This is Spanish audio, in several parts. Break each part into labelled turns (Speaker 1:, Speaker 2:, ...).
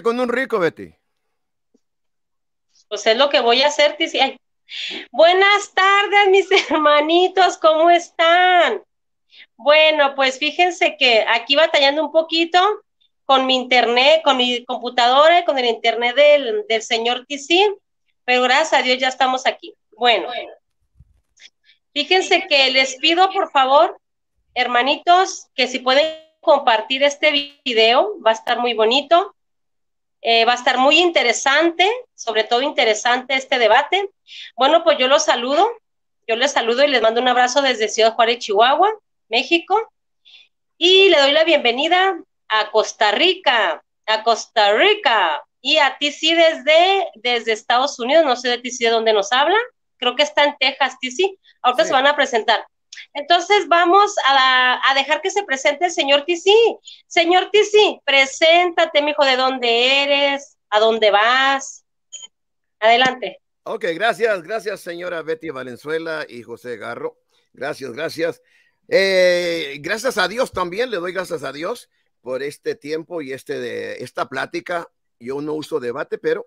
Speaker 1: con un rico, Betty. Pues es lo que voy a hacer, Tisi. Buenas tardes, mis hermanitos, ¿cómo están? Bueno, pues fíjense que aquí batallando un poquito con mi internet, con mi computadora y con el internet del, del señor Tisi, pero gracias a Dios ya estamos aquí. bueno, fíjense que les pido por favor, hermanitos, que si pueden compartir este video, va a estar muy bonito eh, va a estar muy interesante, sobre todo interesante este debate. Bueno, pues yo los saludo, yo les saludo y les mando un abrazo desde Ciudad Juárez, Chihuahua, México. Y le doy la bienvenida a Costa Rica, a Costa Rica. Y a Tizi desde, desde Estados Unidos, no sé de si de dónde nos habla, creo que está en Texas, Tizi. Ahorita se van a presentar. Entonces vamos a, dejar que se presente el señor TC. Señor TC, preséntate, mijo, de dónde eres, a dónde vas. Adelante.
Speaker 2: Ok, gracias, gracias, señora Betty Valenzuela y José Garro. Gracias, gracias. Eh, gracias a Dios también, le doy gracias a Dios por este tiempo y este de esta plática. Yo no uso debate, pero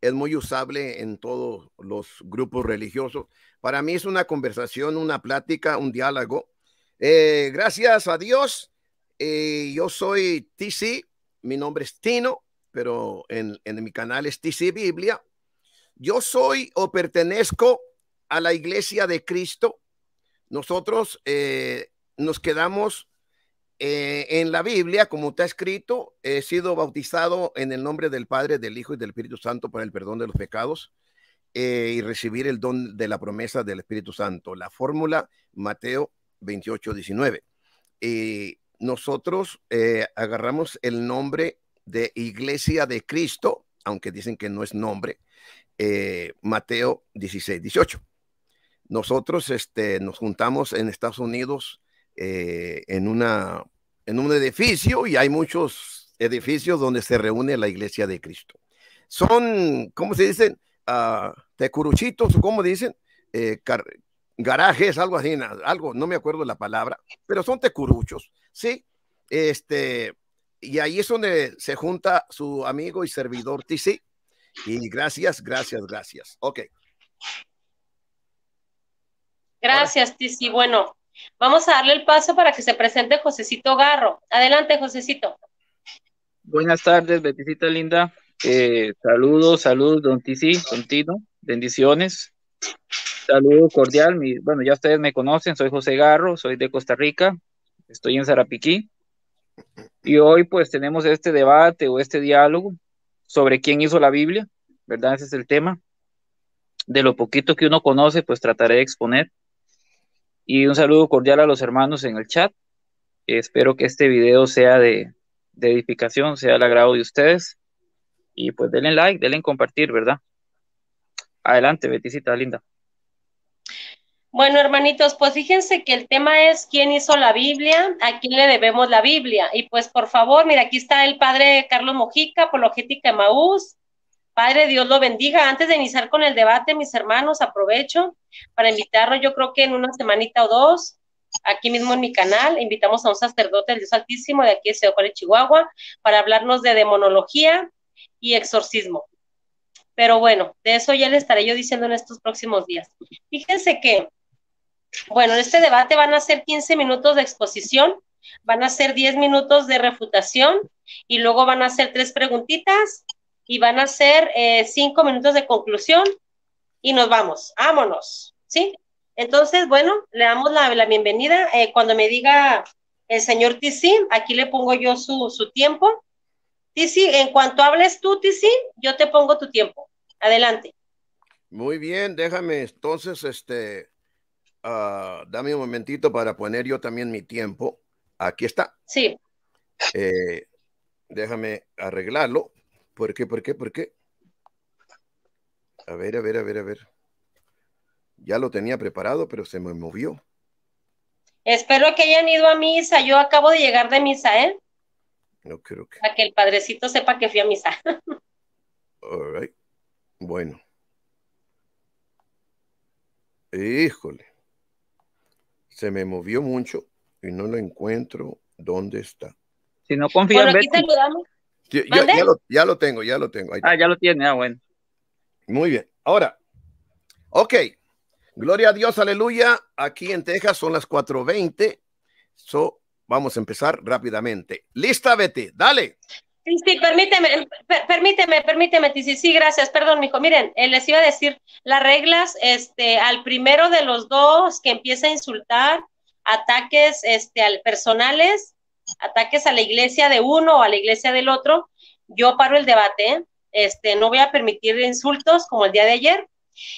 Speaker 2: es muy usable en todos los grupos religiosos. Para mí es una conversación, una plática, un diálogo. Eh, gracias a Dios. Eh, yo soy TC, mi nombre es Tino, pero en, mi canal es TC Biblia. Yo soy o pertenezco a la Iglesia de Cristo. Nosotros eh, nos quedamos eh, en la Biblia, como está escrito, he sido bautizado en el nombre del Padre, del Hijo y del Espíritu Santo para el perdón de los pecados eh, y recibir el don de la promesa del Espíritu Santo. La fórmula Mateo 28, 19. Y nosotros eh, agarramos el nombre de Iglesia de Cristo, aunque dicen que no es nombre, Mateo 16, 18. Nosotros este, nos juntamos en Estados Unidos eh, en, una, en un edificio y hay muchos edificios donde se reúne la iglesia de Cristo. Son, ¿cómo se dicen? Uh, tecuruchitos, como dicen? Eh, garajes, algo así, algo, no me acuerdo la palabra, pero son tecuruchos, ¿sí? Este, y ahí es donde se junta su amigo y servidor Tisi Y gracias, gracias, gracias. Ok.
Speaker 1: Gracias, Tisi, Bueno, Vamos a darle el paso para que se presente Josecito Garro. Adelante, Josecito.
Speaker 3: Buenas tardes, Betisita linda. Eh, saludos, saludos, don Tizi, don Tino. Bendiciones. Saludo cordial. bueno, ya ustedes me conocen. Soy José Garro, soy de Costa Rica. Estoy en Zarapiquí. Y hoy pues tenemos este debate o este diálogo sobre quién hizo la Biblia, ¿verdad? Ese es el tema. De lo poquito que uno conoce, pues trataré de exponer. Y un saludo cordial a los hermanos en el chat. Espero que este video sea de, edificación, sea del agrado de ustedes. Y pues denle like, denle compartir, ¿verdad? Adelante, Betisita linda.
Speaker 1: Bueno, hermanitos, pues fíjense que el tema es quién hizo la Biblia, a quién le debemos la Biblia. Y pues por favor, mira, aquí está el padre Carlos Mojica, Apologética Maús, Padre, Dios lo bendiga. Antes de iniciar con el debate, mis hermanos, aprovecho para invitarlos, yo creo que en una semanita o dos, aquí mismo en mi canal, invitamos a un sacerdote del Dios Altísimo de aquí de Ciudad Juárez, Chihuahua, para hablarnos de demonología y exorcismo. Pero bueno, de eso ya le estaré yo diciendo en estos próximos días. Fíjense que, bueno, en este debate van a ser 15 minutos de exposición, van a ser 10 minutos de refutación y luego van a ser tres preguntitas y van a ser eh, cinco minutos de conclusión y nos vamos, vámonos, ¿sí? Entonces, bueno, le damos la, la bienvenida. Eh, cuando me diga el señor Tizi, aquí le pongo yo su, su tiempo. Tizi, en cuanto hables tú, Tizi, yo te pongo tu tiempo. Adelante.
Speaker 2: Muy bien, déjame entonces, este, ah, dame un momentito para poner yo también mi tiempo. Aquí está. Sí. Eh, déjame arreglarlo. ¿Por qué? ¿Por qué? ¿Por qué? A ver, a ver, a ver, a ver. Ya lo tenía preparado, pero se me movió.
Speaker 1: Espero que hayan ido a misa. Yo acabo de llegar de misa, ¿eh? No creo que. Para que el padrecito sepa que fui a misa.
Speaker 2: All right. Bueno. Híjole. Se me movió mucho y no lo encuentro. ¿Dónde está? Si no confía en Betty ya, lo, tengo, ya lo tengo. ah, ya lo tiene, ah, bueno. Muy bien. Ahora, ok. Gloria a Dios, aleluya. Aquí en Texas son las 4:20. So, vamos a empezar rápidamente. Lista, vete, dale.
Speaker 1: Sí, eh, permíteme, permíteme, permíteme, sí, sí, gracias, perdón, mijo. Miren, eh, les iba a decir las reglas, este, al primero de los dos que empieza a insultar, ataques, este, al personales, ataques a la iglesia de uno o a la iglesia del otro, yo paro el debate, este, no voy a permitir insultos como el día de ayer.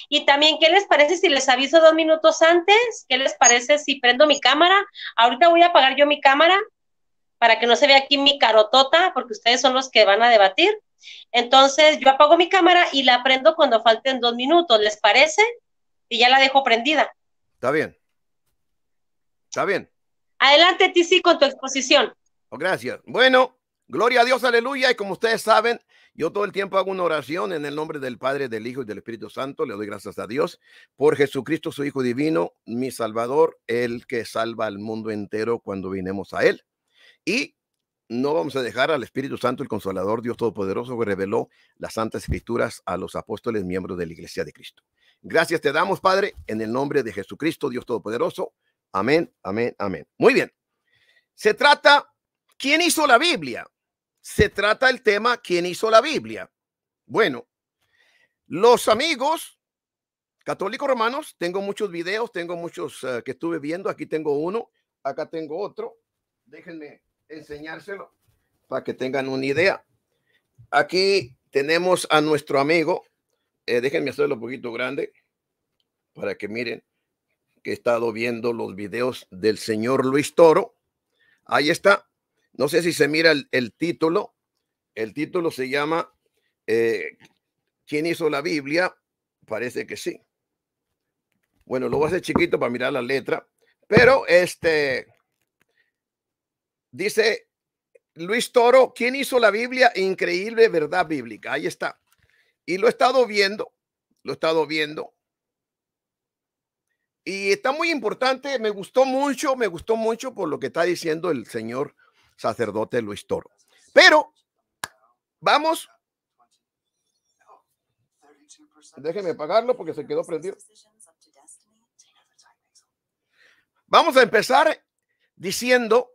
Speaker 1: Y también, ¿qué les parece si les aviso dos minutos antes? ¿Qué les parece si prendo mi cámara? Ahorita voy a apagar yo mi cámara para que no se vea aquí mi carotota, porque ustedes son los que van a debatir. Entonces, yo apago mi cámara y la prendo cuando falten dos minutos, ¿les parece?
Speaker 2: Y ya la dejo prendida. Está bien. Está bien. Adelante, Tisi, con tu exposición. Oh, gracias. Bueno, gloria a Dios, aleluya. Y como ustedes saben, yo todo el tiempo hago una oración en el nombre del Padre, del Hijo y del Espíritu Santo. Le doy gracias a Dios por Jesucristo, su Hijo Divino, mi Salvador, el que salva al mundo entero cuando vinemos a Él. Y no vamos a dejar al Espíritu Santo, el Consolador, Dios Todopoderoso, que reveló las Santas Escrituras a los apóstoles miembros de la Iglesia de Cristo. Gracias te damos, Padre, en el nombre de Jesucristo, Dios Todopoderoso. Amén, amén, amén. Muy bien. Se trata, ¿quién hizo la Biblia? Se trata el tema, ¿quién hizo la Biblia? Bueno, los amigos católicos romanos, tengo muchos videos, tengo muchos eh, que estuve viendo, aquí tengo uno, acá tengo otro, déjenme enseñárselo para que tengan una idea. Aquí tenemos a nuestro amigo, eh, déjenme hacerlo un poquito grande para que miren que he estado viendo los videos del señor Luis Toro. Ahí está. No sé si se mira el, título. El título se llama eh, ¿Quién hizo la Biblia? Parece que sí. Bueno, lo voy a hacer chiquito para mirar la letra. Pero este dice Luis Toro, ¿quién hizo la Biblia? Increíble verdad bíblica. Ahí está. Y lo he estado viendo, lo he estado viendo. Y está muy importante, me gustó mucho, me gustó mucho por lo que está diciendo el señor sacerdote Luis Toro. Pero vamos. Déjeme apagarlo porque se quedó prendido. Vamos a empezar diciendo,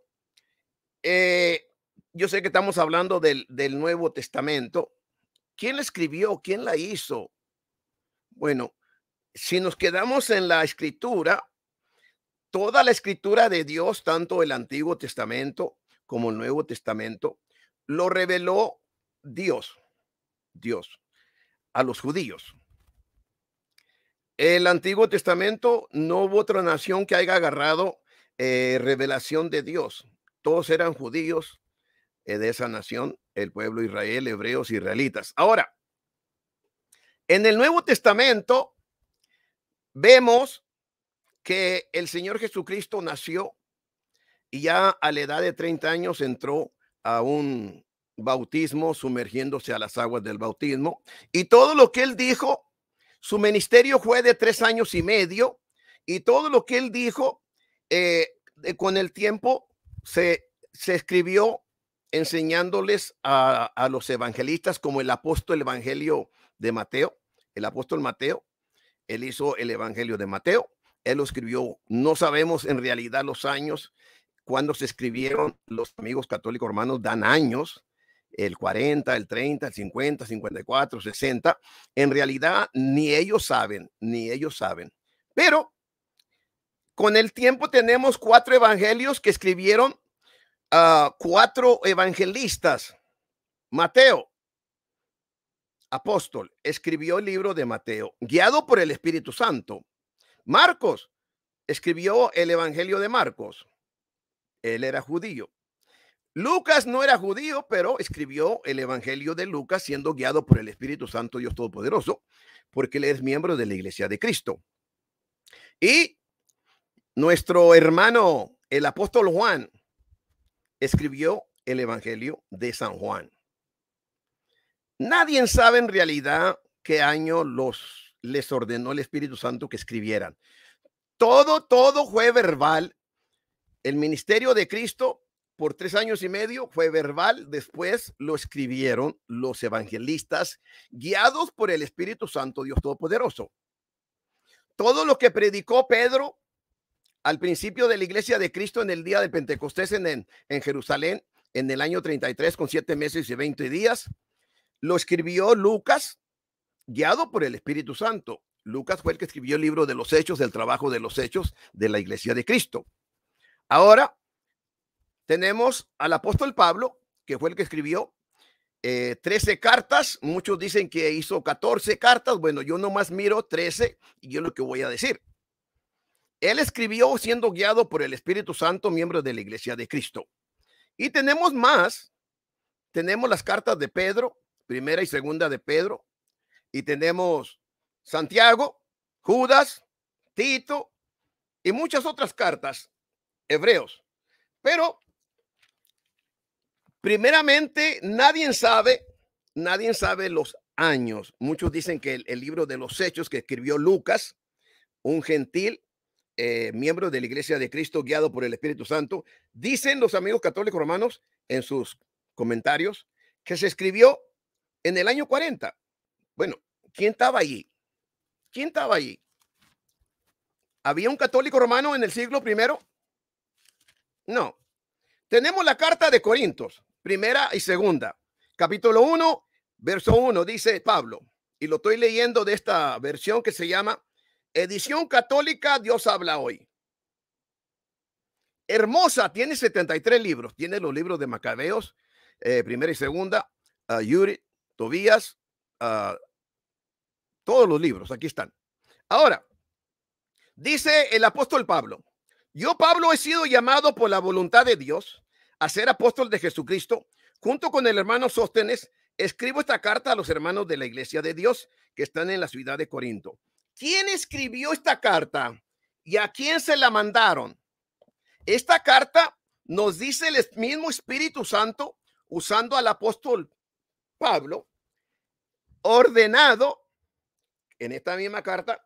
Speaker 2: eh, yo sé que estamos hablando del, del Nuevo Testamento. ¿Quién la escribió? ¿Quién la hizo? Bueno, si nos quedamos en la escritura, toda la escritura de Dios, tanto el Antiguo Testamento como el Nuevo Testamento, lo reveló Dios, Dios, a los judíos. El Antiguo Testamento no hubo otra nación que haya agarrado eh, revelación de Dios. Todos eran judíos eh, de esa nación, el pueblo Israel, hebreos, israelitas. Ahora, en el Nuevo Testamento, Vemos que el Señor Jesucristo nació y ya a la edad de 30 años entró a un bautismo, sumergiéndose a las aguas del bautismo. Y todo lo que él dijo, su ministerio fue de tres años y medio, y todo lo que él dijo, eh, con el tiempo se, escribió enseñándoles a, a, los evangelistas como el apóstol evangelio de Mateo, el apóstol Mateo, él hizo el Evangelio de Mateo, él lo escribió. No sabemos en realidad los años cuando se escribieron los amigos católicos hermanos dan años, el 40, el 30, el 50, 54, 60. En realidad ni ellos saben, ni ellos saben. Pero con el tiempo tenemos cuatro evangelios que escribieron a ah, cuatro evangelistas. Mateo, apóstol, escribió el libro de Mateo, guiado por el Espíritu Santo. Marcos escribió el Evangelio de Marcos. Él era judío. Lucas no era judío, pero escribió el Evangelio de Lucas siendo guiado por el Espíritu Santo, Dios Todopoderoso, porque él es miembro de la Iglesia de Cristo. Y nuestro hermano, el apóstol Juan, escribió el Evangelio de San Juan. Nadie sabe en realidad qué año los les ordenó el Espíritu Santo que escribieran. Todo, todo fue verbal. El ministerio de Cristo por tres años y medio fue verbal. Después lo escribieron los evangelistas guiados por el Espíritu Santo, Dios Todopoderoso. Todo lo que predicó Pedro al principio de la iglesia de Cristo en el día de Pentecostés en, en, Jerusalén en el año 33 con siete meses y 20 días lo escribió Lucas, guiado por el Espíritu Santo. Lucas fue el que escribió el libro de los hechos, del trabajo de los hechos de la iglesia de Cristo. Ahora tenemos al apóstol Pablo, que fue el que escribió eh, trece 13 cartas. Muchos dicen que hizo 14 cartas. Bueno, yo nomás miro 13 y yo lo que voy a decir. Él escribió siendo guiado por el Espíritu Santo, miembro de la iglesia de Cristo. Y tenemos más. Tenemos las cartas de Pedro, primera y segunda de Pedro. Y tenemos Santiago, Judas, Tito y muchas otras cartas, hebreos. Pero, primeramente, nadie sabe, nadie sabe los años. Muchos dicen que el, libro de los hechos que escribió Lucas, un gentil, eh, miembro de la Iglesia de Cristo guiado por el Espíritu Santo, dicen los amigos católicos romanos en sus comentarios que se escribió en el año 40. Bueno, ¿quién estaba allí? ¿Quién estaba allí? ¿Había un católico romano en el siglo primero? No. Tenemos la carta de Corintios, primera y segunda, capítulo 1, verso 1, dice Pablo, y lo estoy leyendo de esta versión que se llama Edición Católica, Dios habla hoy. Hermosa, tiene 73 libros, tiene los libros de Macabeos, eh, primera y segunda, ah, Yuri, Tobías, ah, todos los libros, aquí están. Ahora, dice el apóstol Pablo, yo Pablo he sido llamado por la voluntad de Dios a ser apóstol de Jesucristo, junto con el hermano Sóstenes, escribo esta carta a los hermanos de la iglesia de Dios que están en la ciudad de Corinto. ¿Quién escribió esta carta y a quién se la mandaron? Esta carta nos dice el mismo Espíritu Santo usando al apóstol Pablo ordenado, en esta misma carta,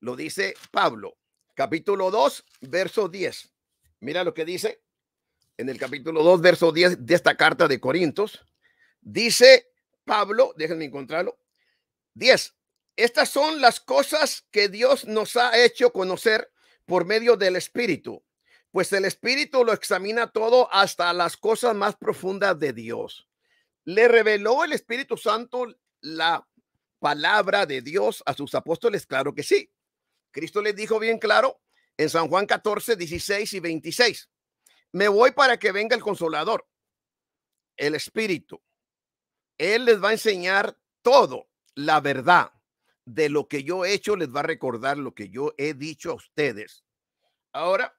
Speaker 2: lo dice Pablo, capítulo 2, verso 10. Mira lo que dice en el capítulo 2, verso 10 de esta carta de Corintios. Dice Pablo, déjenme encontrarlo, 10. Estas son las cosas que Dios nos ha hecho conocer por medio del Espíritu, pues el Espíritu lo examina todo hasta las cosas más profundas de Dios. Le reveló el Espíritu Santo la palabra de Dios a sus apóstoles? Claro que sí. Cristo les dijo bien claro en San Juan 14, 16 y 26. Me voy para que venga el consolador, el Espíritu. Él les va a enseñar todo, la verdad de lo que yo he hecho, les va a recordar lo que yo he dicho a ustedes. Ahora,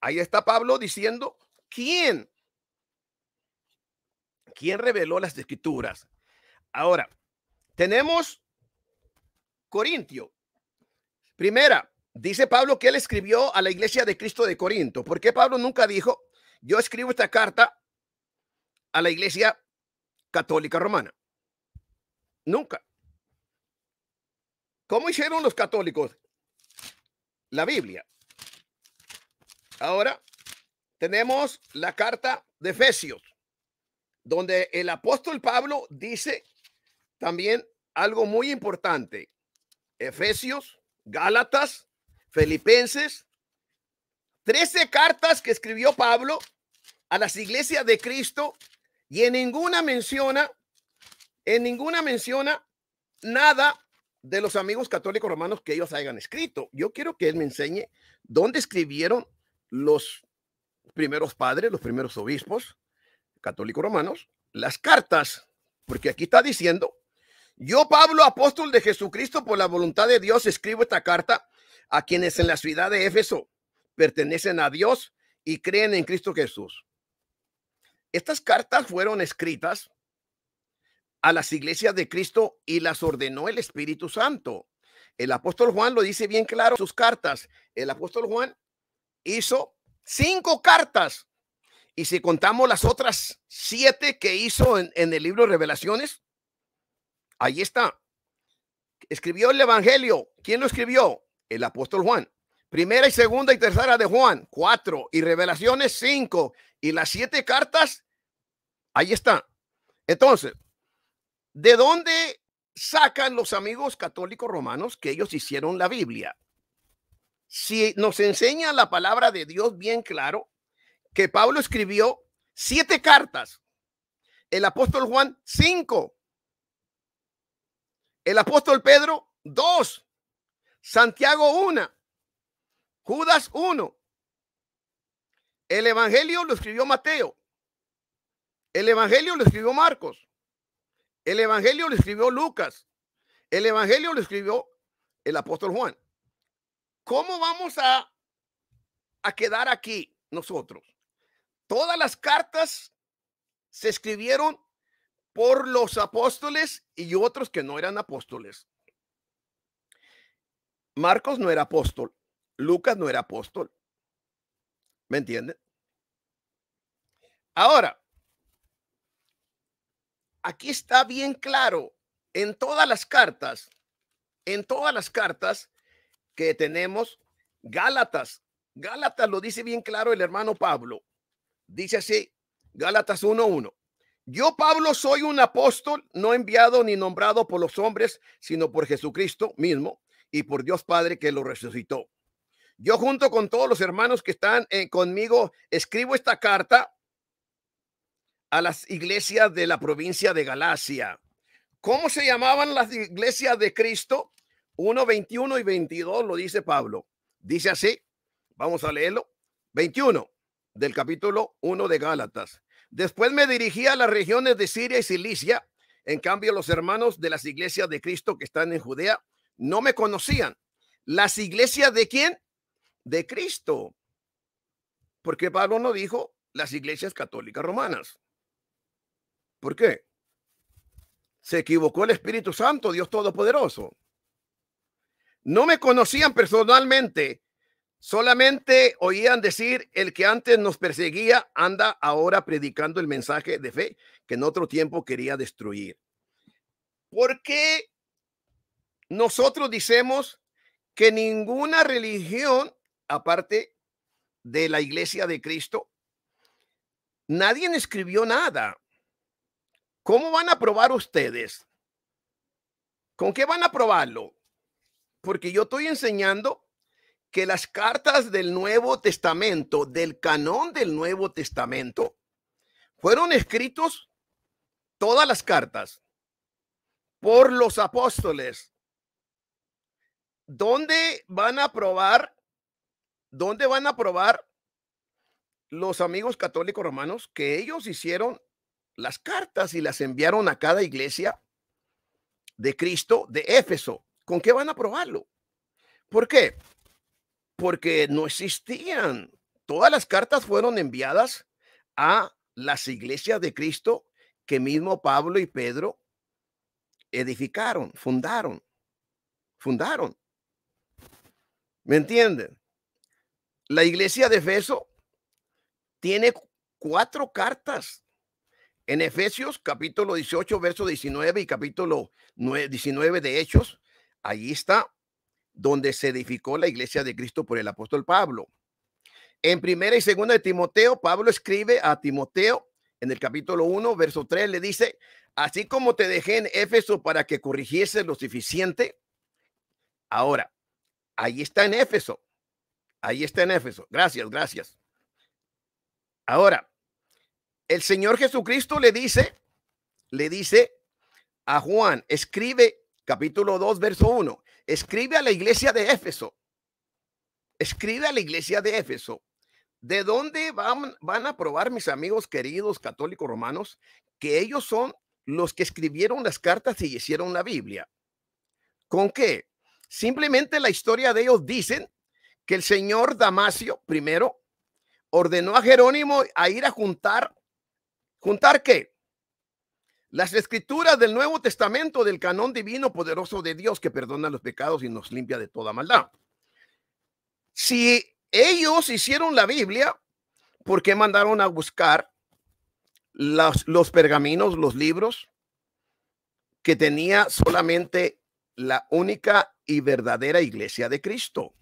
Speaker 2: ahí está Pablo diciendo, ¿quién? ¿Quién reveló las escrituras? Ahora, tenemos Corintio. Primera, dice Pablo que él escribió a la iglesia de Cristo de Corinto. ¿Por qué Pablo nunca dijo, yo escribo esta carta a la iglesia católica romana? Nunca. ¿Cómo hicieron los católicos? La Biblia. Ahora tenemos la carta de Efesios, donde el apóstol Pablo dice también algo muy importante. Efesios, Gálatas, Filipenses, 13 cartas que escribió Pablo a las iglesias de Cristo y en ninguna menciona, en ninguna menciona nada de los amigos católicos romanos que ellos hayan escrito. Yo quiero que él me enseñe dónde escribieron los primeros padres, los primeros obispos católicos romanos, las cartas, porque aquí está diciendo yo, Pablo, apóstol de Jesucristo, por la voluntad de Dios, escribo esta carta a quienes en la ciudad de Éfeso pertenecen a Dios y creen en Cristo Jesús. Estas cartas fueron escritas a las iglesias de Cristo y las ordenó el Espíritu Santo. El apóstol Juan lo dice bien claro en sus cartas. El apóstol Juan hizo cinco cartas. Y si contamos las otras siete que hizo en, el libro Revelaciones, Ahí está. Escribió el Evangelio. ¿Quién lo escribió? El apóstol Juan. Primera y segunda y tercera de Juan, cuatro. Y revelaciones, cinco. Y las siete cartas, ahí está. Entonces, ¿de dónde sacan los amigos católicos romanos que ellos hicieron la Biblia? Si nos enseña la palabra de Dios bien claro, que Pablo escribió siete cartas, el apóstol Juan cinco, el apóstol Pedro, dos. Santiago, una. Judas, uno. El Evangelio lo escribió Mateo. El Evangelio lo escribió Marcos. El Evangelio lo escribió Lucas. El Evangelio lo escribió el apóstol Juan. ¿Cómo vamos a, a quedar aquí nosotros? Todas las cartas se escribieron por los apóstoles y otros que no eran apóstoles. Marcos no era apóstol, Lucas no era apóstol. ¿Me entienden? Ahora, aquí está bien claro en todas las cartas, en todas las cartas que tenemos, Gálatas, Gálatas lo dice bien claro el hermano Pablo. Dice así, Gálatas 1.1. Yo, Pablo, soy un apóstol no enviado ni nombrado por los hombres, sino por Jesucristo mismo y por Dios Padre que lo resucitó. Yo junto con todos los hermanos que están eh, conmigo, escribo esta carta a las iglesias de la provincia de Galacia. ¿Cómo se llamaban las iglesias de Cristo? 1, 21 y 22 lo dice Pablo. Dice así, vamos a leerlo. 21 del capítulo 1 de Gálatas. Después me dirigí a las regiones de Siria y Cilicia. En cambio, los hermanos de las iglesias de Cristo que están en Judea no me conocían. ¿Las iglesias de quién? De Cristo. Porque Pablo no dijo las iglesias católicas romanas. ¿Por qué? Se equivocó el Espíritu Santo, Dios Todopoderoso. No me conocían personalmente, Solamente oían decir, el que antes nos perseguía anda ahora predicando el mensaje de fe que en otro tiempo quería destruir. ¿Por qué nosotros decimos que ninguna religión, aparte de la iglesia de Cristo, nadie escribió nada? ¿Cómo van a probar ustedes? ¿Con qué van a probarlo? Porque yo estoy enseñando que las cartas del Nuevo Testamento, del canon del Nuevo Testamento, fueron escritos todas las cartas por los apóstoles. ¿Dónde van a probar? ¿Dónde van a probar los amigos católicos romanos que ellos hicieron las cartas y las enviaron a cada iglesia de Cristo de Éfeso? ¿Con qué van a probarlo? ¿Por qué? porque no existían. Todas las cartas fueron enviadas a las iglesias de Cristo que mismo Pablo y Pedro edificaron, fundaron, fundaron. ¿Me entienden? La iglesia de Efeso tiene cuatro cartas. En Efesios capítulo 18, verso 19 y capítulo 19 de Hechos, allí está donde se edificó la iglesia de Cristo por el apóstol Pablo. En primera y segunda de Timoteo, Pablo escribe a Timoteo en el capítulo 1, verso 3, le dice, así como te dejé en Éfeso para que corrigiese lo suficiente, ahora, ahí está en Éfeso, ahí está en Éfeso, gracias, gracias. Ahora, el Señor Jesucristo le dice, le dice a Juan, escribe capítulo 2, verso 1, escribe a la iglesia de Éfeso, escribe a la iglesia de Éfeso, ¿de dónde van, van a probar mis amigos queridos católicos romanos que ellos son los que escribieron las cartas y hicieron la Biblia? ¿Con qué? Simplemente la historia de ellos dicen que el señor Damasio primero ordenó a Jerónimo a ir a juntar, ¿juntar qué? Las escrituras del Nuevo Testamento del Canón divino poderoso de Dios que perdona los pecados y nos limpia de toda maldad. Si ellos hicieron la Biblia, ¿por qué mandaron a buscar los pergaminos, los libros que tenía solamente la única y verdadera iglesia de Cristo?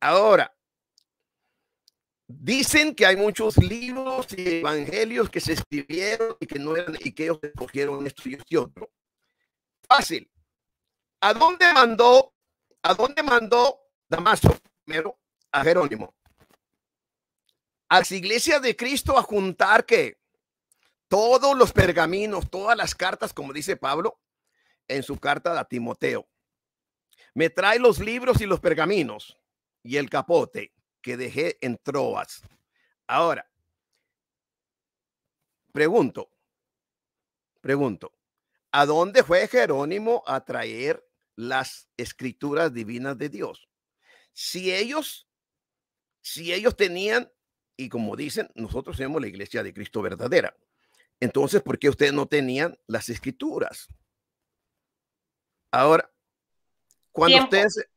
Speaker 2: Ahora, Dicen que hay muchos libros y evangelios que se escribieron y que no eran y que ellos esto y otro. Fácil. ¿A dónde mandó? ¿A dónde mandó Damaso primero a Jerónimo? A la iglesia de Cristo a juntar que todos los pergaminos, todas las cartas, como dice Pablo en su carta a Timoteo. Me trae los libros y los pergaminos y el capote que dejé en Troas. Ahora, pregunto, pregunto, ¿a dónde fue Jerónimo a traer las escrituras divinas de Dios? Si ellos, si ellos tenían, y como dicen, nosotros somos la iglesia de Cristo verdadera. Entonces, ¿por qué ustedes no tenían las escrituras? Ahora, cuando ustedes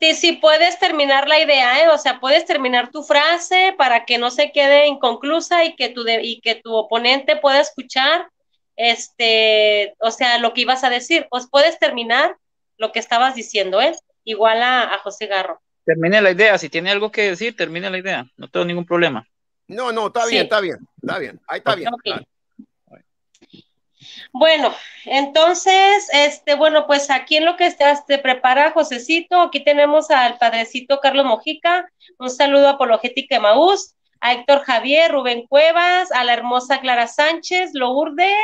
Speaker 1: si sí puedes terminar la idea, ¿eh? o sea, puedes terminar tu frase para que no se quede inconclusa y que tu, y que tu oponente pueda escuchar, este, o sea, lo que ibas a decir. Pues puedes terminar lo que estabas diciendo, ¿eh? Igual a, José Garro.
Speaker 3: Termine la idea, si tiene algo que decir, termine la
Speaker 2: idea, no tengo ningún problema. No, no, está bien, está bien, está bien, ahí está bien.
Speaker 1: Bueno, entonces, este, bueno, pues aquí en lo que estás, te prepara Josecito, aquí tenemos al padrecito Carlos Mojica, un saludo a Apologética Maús, a Héctor Javier, Rubén Cuevas, a la hermosa Clara Sánchez, Lourdes,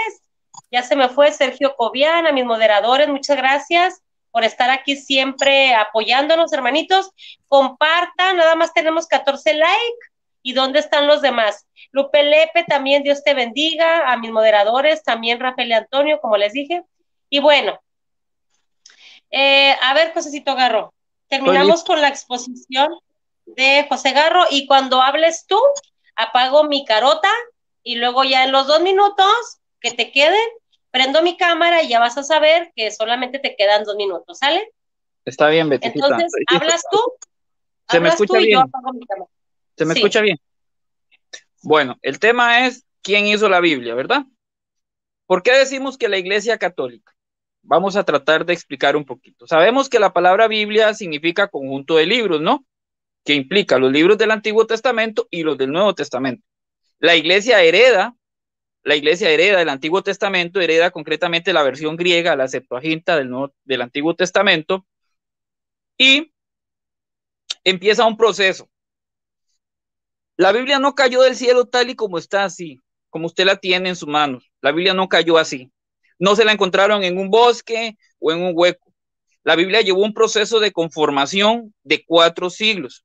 Speaker 1: ya se me fue Sergio Cobian, a mis moderadores, muchas gracias por estar aquí siempre apoyándonos, hermanitos. Compartan, nada más tenemos 14 likes ¿Y dónde están los demás? Lupe Lepe, también Dios te bendiga, a mis moderadores, también Rafael y Antonio, como les dije. Y bueno, eh, a ver, Cito Garro, terminamos con la exposición de José Garro y cuando hables tú, apago mi carota y luego ya en los dos minutos que te queden, prendo mi cámara y ya vas a saber que solamente te quedan dos minutos, ¿sale?
Speaker 3: Está bien, Betty. Entonces, hablas tú. Se me escucha tú bien. Y yo apago mi ¿Se me escucha bien? Bueno, el tema es quién hizo la Biblia, ¿verdad? ¿Por qué decimos que la Iglesia Católica? Vamos a tratar de explicar un poquito. Sabemos que la palabra Biblia significa conjunto de libros, ¿no? Que implica los libros del Antiguo Testamento y los del Nuevo Testamento. La Iglesia hereda, la Iglesia hereda del Antiguo Testamento, hereda concretamente la versión griega, la Septuaginta del, del Antiguo Testamento, y empieza un proceso la Biblia no cayó del cielo tal y como está así, como usted la tiene en su mano. La Biblia no cayó así. No se la encontraron en un bosque o en un hueco. La Biblia llevó un proceso de conformación de cuatro siglos.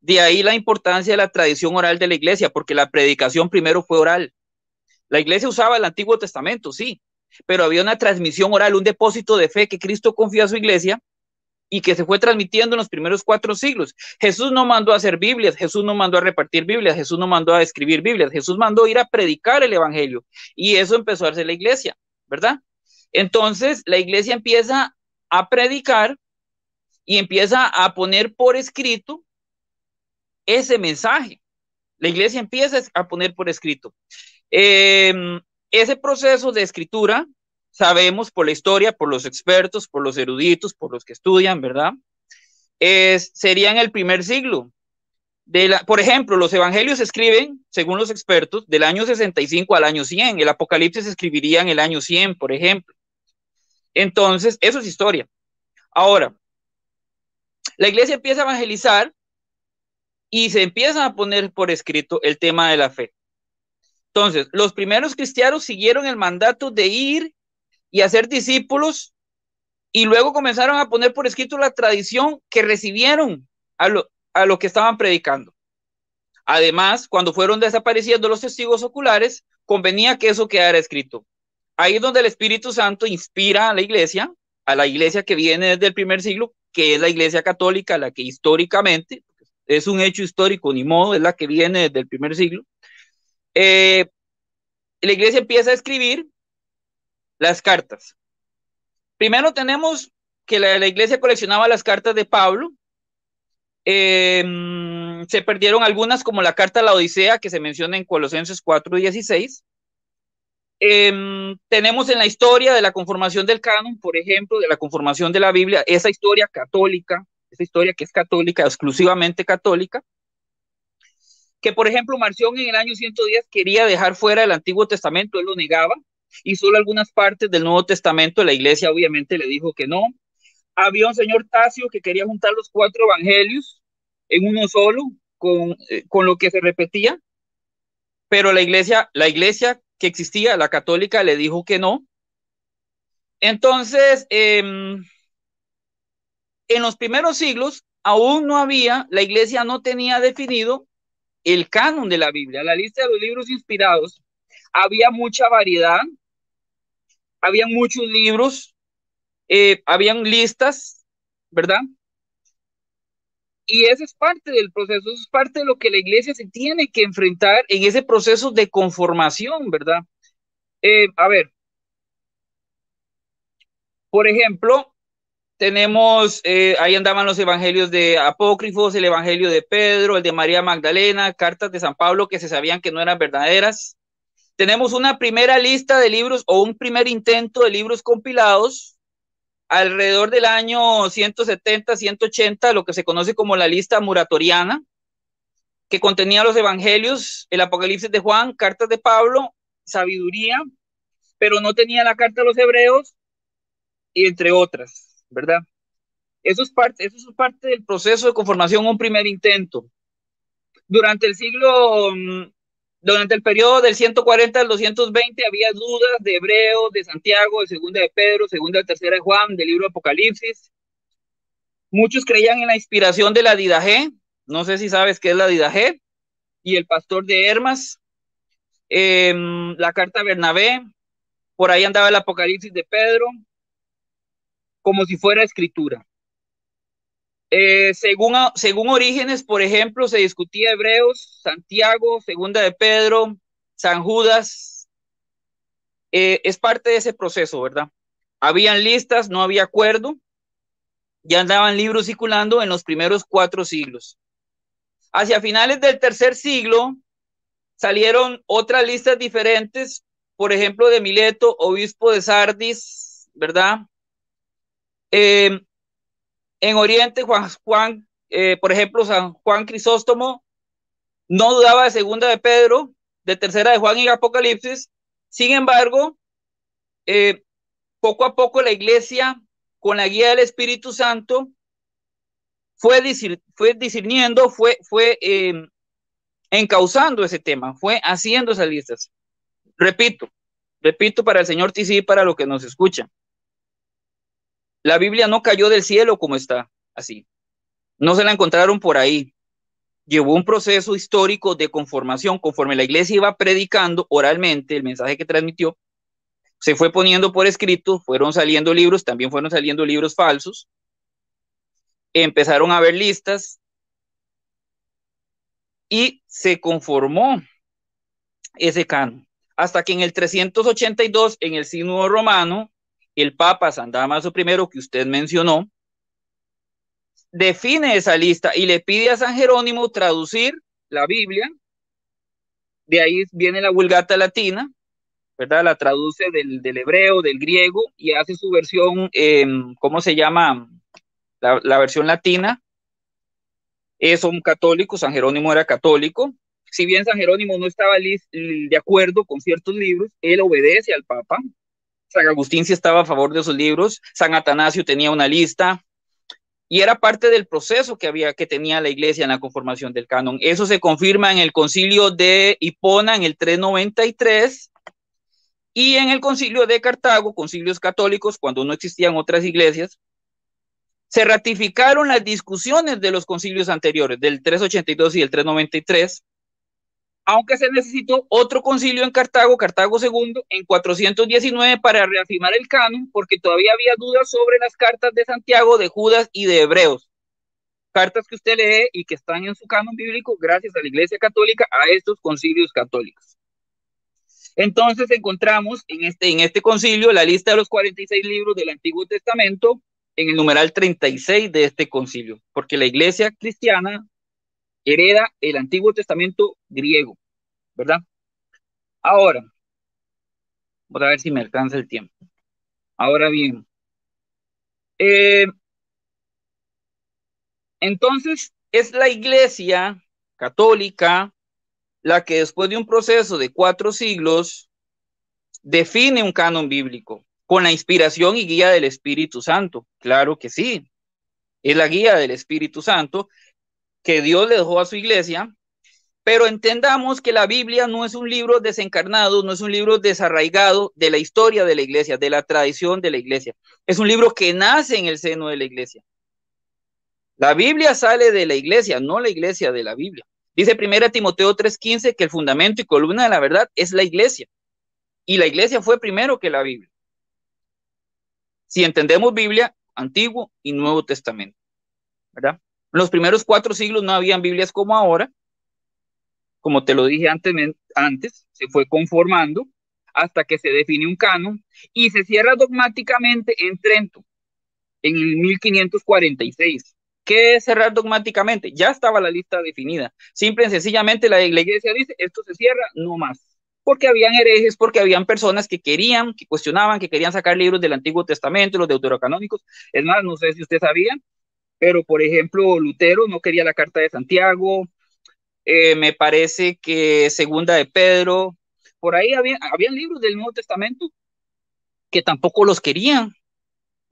Speaker 3: De ahí la importancia de la tradición oral de la iglesia, porque la predicación primero fue oral. La iglesia usaba el Antiguo Testamento, sí, pero había una transmisión oral, un depósito de fe que Cristo confió a su iglesia y que se fue transmitiendo en los primeros cuatro siglos. Jesús no mandó a hacer Biblias, Jesús no mandó a repartir Biblias, Jesús no mandó a escribir Biblias, Jesús mandó ir a predicar el Evangelio y eso empezó a hacer la iglesia, ¿verdad? Entonces la iglesia empieza a predicar y empieza a poner por escrito ese mensaje. La iglesia empieza a poner por escrito. Em, ese proceso de escritura sabemos por la historia, por los expertos, por los eruditos, por los que estudian, ¿verdad? Es, sería en el primer siglo. por ejemplo, los evangelios se escriben, según los expertos, del año 65 al año 100. El apocalipsis se escribiría en el año 100, por ejemplo. Entonces, eso es historia. Ahora, la iglesia empieza a evangelizar y se empieza a poner por escrito el tema de la fe. Entonces, los primeros cristianos siguieron el mandato de ir y hacer discípulos y luego comenzaron a poner por escrito la tradición que recibieron a lo, a lo que estaban predicando. Además, cuando fueron desapareciendo los testigos oculares, convenía que eso quedara escrito. Ahí es donde el Espíritu Santo inspira a la iglesia, a la iglesia que viene desde el primer siglo, que es la iglesia católica, la que históricamente, es un hecho histórico, ni modo, es la que viene desde el primer siglo, eh, la iglesia empieza a escribir las cartas. Primero tenemos que la, iglesia coleccionaba las cartas de Pablo. Em, se perdieron algunas, como la carta a la Odisea, que se menciona en Colosenses 4:16. Eh, em, tenemos en la historia de la conformación del canon, por ejemplo, de la conformación de la Biblia, esa historia católica, esa historia que es católica, exclusivamente católica, que por ejemplo Marción en el año 110 quería dejar fuera el Antiguo Testamento, él lo negaba, y solo algunas partes del Nuevo Testamento la iglesia obviamente le dijo que no. Había un señor Tasio que quería juntar los cuatro evangelios en uno solo, con, eh, con lo que se repetía, pero la iglesia, la iglesia que existía, la católica, le dijo que no. Entonces, em, en los primeros siglos aún no había, la iglesia no tenía definido el canon de la Biblia, la lista de los libros inspirados. Había mucha variedad habían muchos libros, eh, habían listas, ¿verdad? Y ese es parte del proceso, es parte de lo que la iglesia se tiene que enfrentar en ese proceso de conformación, ¿verdad? Eh, a ver, por ejemplo, tenemos, eh, ahí andaban los evangelios de apócrifos, el evangelio de Pedro, el de María Magdalena, cartas de San Pablo que se sabían que no eran verdaderas, tenemos una primera lista de libros o un primer intento de libros compilados alrededor del año 170, 180, lo que se conoce como la lista muratoriana, que contenía los evangelios, el Apocalipsis de Juan, cartas de Pablo, sabiduría, pero no tenía la carta a los hebreos, y entre otras, ¿verdad? Eso es parte, eso es parte del proceso de conformación, un primer intento. Durante el siglo mm, durante el periodo del 140 al 220 había dudas de Hebreo, de Santiago, de Segunda de Pedro, Segunda de Tercera de Juan, del libro Apocalipsis. Muchos creían en la inspiración de la Didaje, no sé si sabes qué es la Didaje, y el pastor de Hermas, em, la carta Bernabé, por ahí andaba el Apocalipsis de Pedro, como si fuera escritura. Eh, según, según Orígenes, por ejemplo, se discutía Hebreos, Santiago, Segunda de Pedro, San Judas. Eh, es parte de ese proceso, ¿verdad? Habían listas, no había acuerdo. Ya andaban libros circulando en los primeros cuatro siglos. Hacia finales del tercer siglo salieron otras listas diferentes, por ejemplo, de Mileto, obispo de Sardis, ¿verdad? Eh, en Oriente, Juan, Juan eh, por ejemplo, San Juan Crisóstomo, no dudaba de segunda de Pedro, de tercera de Juan y Apocalipsis. Sin embargo, eh, poco a poco la iglesia, con la guía del Espíritu Santo, fue, fue discerniendo, fue, fue em, encauzando ese tema, fue haciendo esas listas. Repito, repito para el señor Tisí, y para los que nos escuchan. La Biblia no cayó del cielo como está, así. No se la encontraron por ahí. Llevó un proceso histórico de conformación. Conforme la iglesia iba predicando oralmente el mensaje que transmitió, se fue poniendo por escrito, fueron saliendo libros, también fueron saliendo libros falsos. Empezaron a haber listas y se conformó ese canon. Hasta que en el 382, en el signo romano, el Papa San Damaso I, que usted mencionó, define esa lista y le pide a San Jerónimo traducir la Biblia. De ahí viene la Vulgata Latina, ¿verdad? La traduce del, hebreo, del griego y hace su versión, em, ¿cómo se llama? La, versión latina. es un católico, San Jerónimo era católico. Si bien San Jerónimo no estaba de acuerdo con ciertos libros, él obedece al Papa, San Agustín sí estaba a favor de esos libros, San Atanasio tenía una lista, y era parte del proceso que había que tenía la iglesia en la conformación del canon. Eso se confirma en el concilio de Hipona en el 393 y en el concilio de Cartago, concilios católicos cuando no existían otras iglesias. Se ratificaron las discusiones de los concilios anteriores, del 382 y el 393, aunque se necesitó otro concilio en Cartago, Cartago II, en 419 para reafirmar el canon, porque todavía había dudas sobre las cartas de Santiago, de Judas y de Hebreos. Cartas que usted lee y que están en su canon bíblico gracias a la Iglesia Católica, a estos concilios católicos. Entonces encontramos en este, en este concilio la lista de los 46 libros del Antiguo Testamento en el numeral 36 de este concilio, porque la Iglesia cristiana hereda el Antiguo Testamento griego, ¿verdad? Ahora, voy a ver si me alcanza el tiempo. Ahora bien, eh, entonces es la iglesia católica la que después de un proceso de cuatro siglos define un canon bíblico con la inspiración y guía del Espíritu Santo. Claro que sí, es la guía del Espíritu Santo que Dios le dejó a su iglesia, pero entendamos que la Biblia no es un libro desencarnado, no es un libro desarraigado de la historia de la iglesia, de la tradición de la iglesia. Es un libro que nace en el seno de la iglesia. La Biblia sale de la iglesia, no la iglesia de la Biblia. Dice 1 Timoteo 3:15 que el fundamento y columna de la verdad es la iglesia. Y la iglesia fue primero que la Biblia. Si entendemos Biblia, Antiguo y Nuevo Testamento. ¿Verdad? los primeros cuatro siglos no habían Biblias como ahora, como te lo dije antes, antes se fue conformando hasta que se define un canon y se cierra dogmáticamente en Trento en el 1546. ¿Qué es cerrar dogmáticamente? Ya estaba la lista definida. Simple y sencillamente la iglesia dice, esto se cierra, no más. Porque habían herejes, porque habían personas que querían, que cuestionaban, que querían sacar libros del Antiguo Testamento, los deuterocanónicos. Es más, no sé si usted sabía, pero por ejemplo Lutero no quería la carta de Santiago, eh, me parece que segunda de Pedro, por ahí había, habían libros del Nuevo Testamento que tampoco los querían.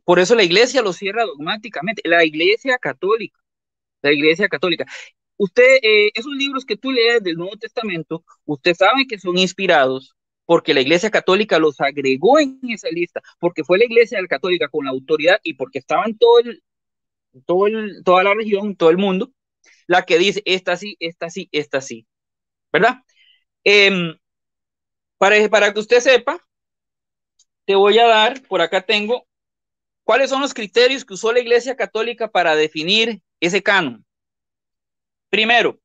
Speaker 3: Por eso la iglesia los cierra dogmáticamente, la iglesia católica, la iglesia católica. Usted, eh, esos libros que tú lees del Nuevo Testamento, usted sabe que son inspirados porque la iglesia católica los agregó en esa lista, porque fue la iglesia católica con la autoridad y porque estaban todo el, todo el, toda la región, todo el mundo, la que dice esta sí, esta sí, esta sí, ¿verdad? Em, para, para que usted sepa, te voy a dar, por acá tengo, cuáles son los criterios que usó la Iglesia Católica para definir ese canon. Primero,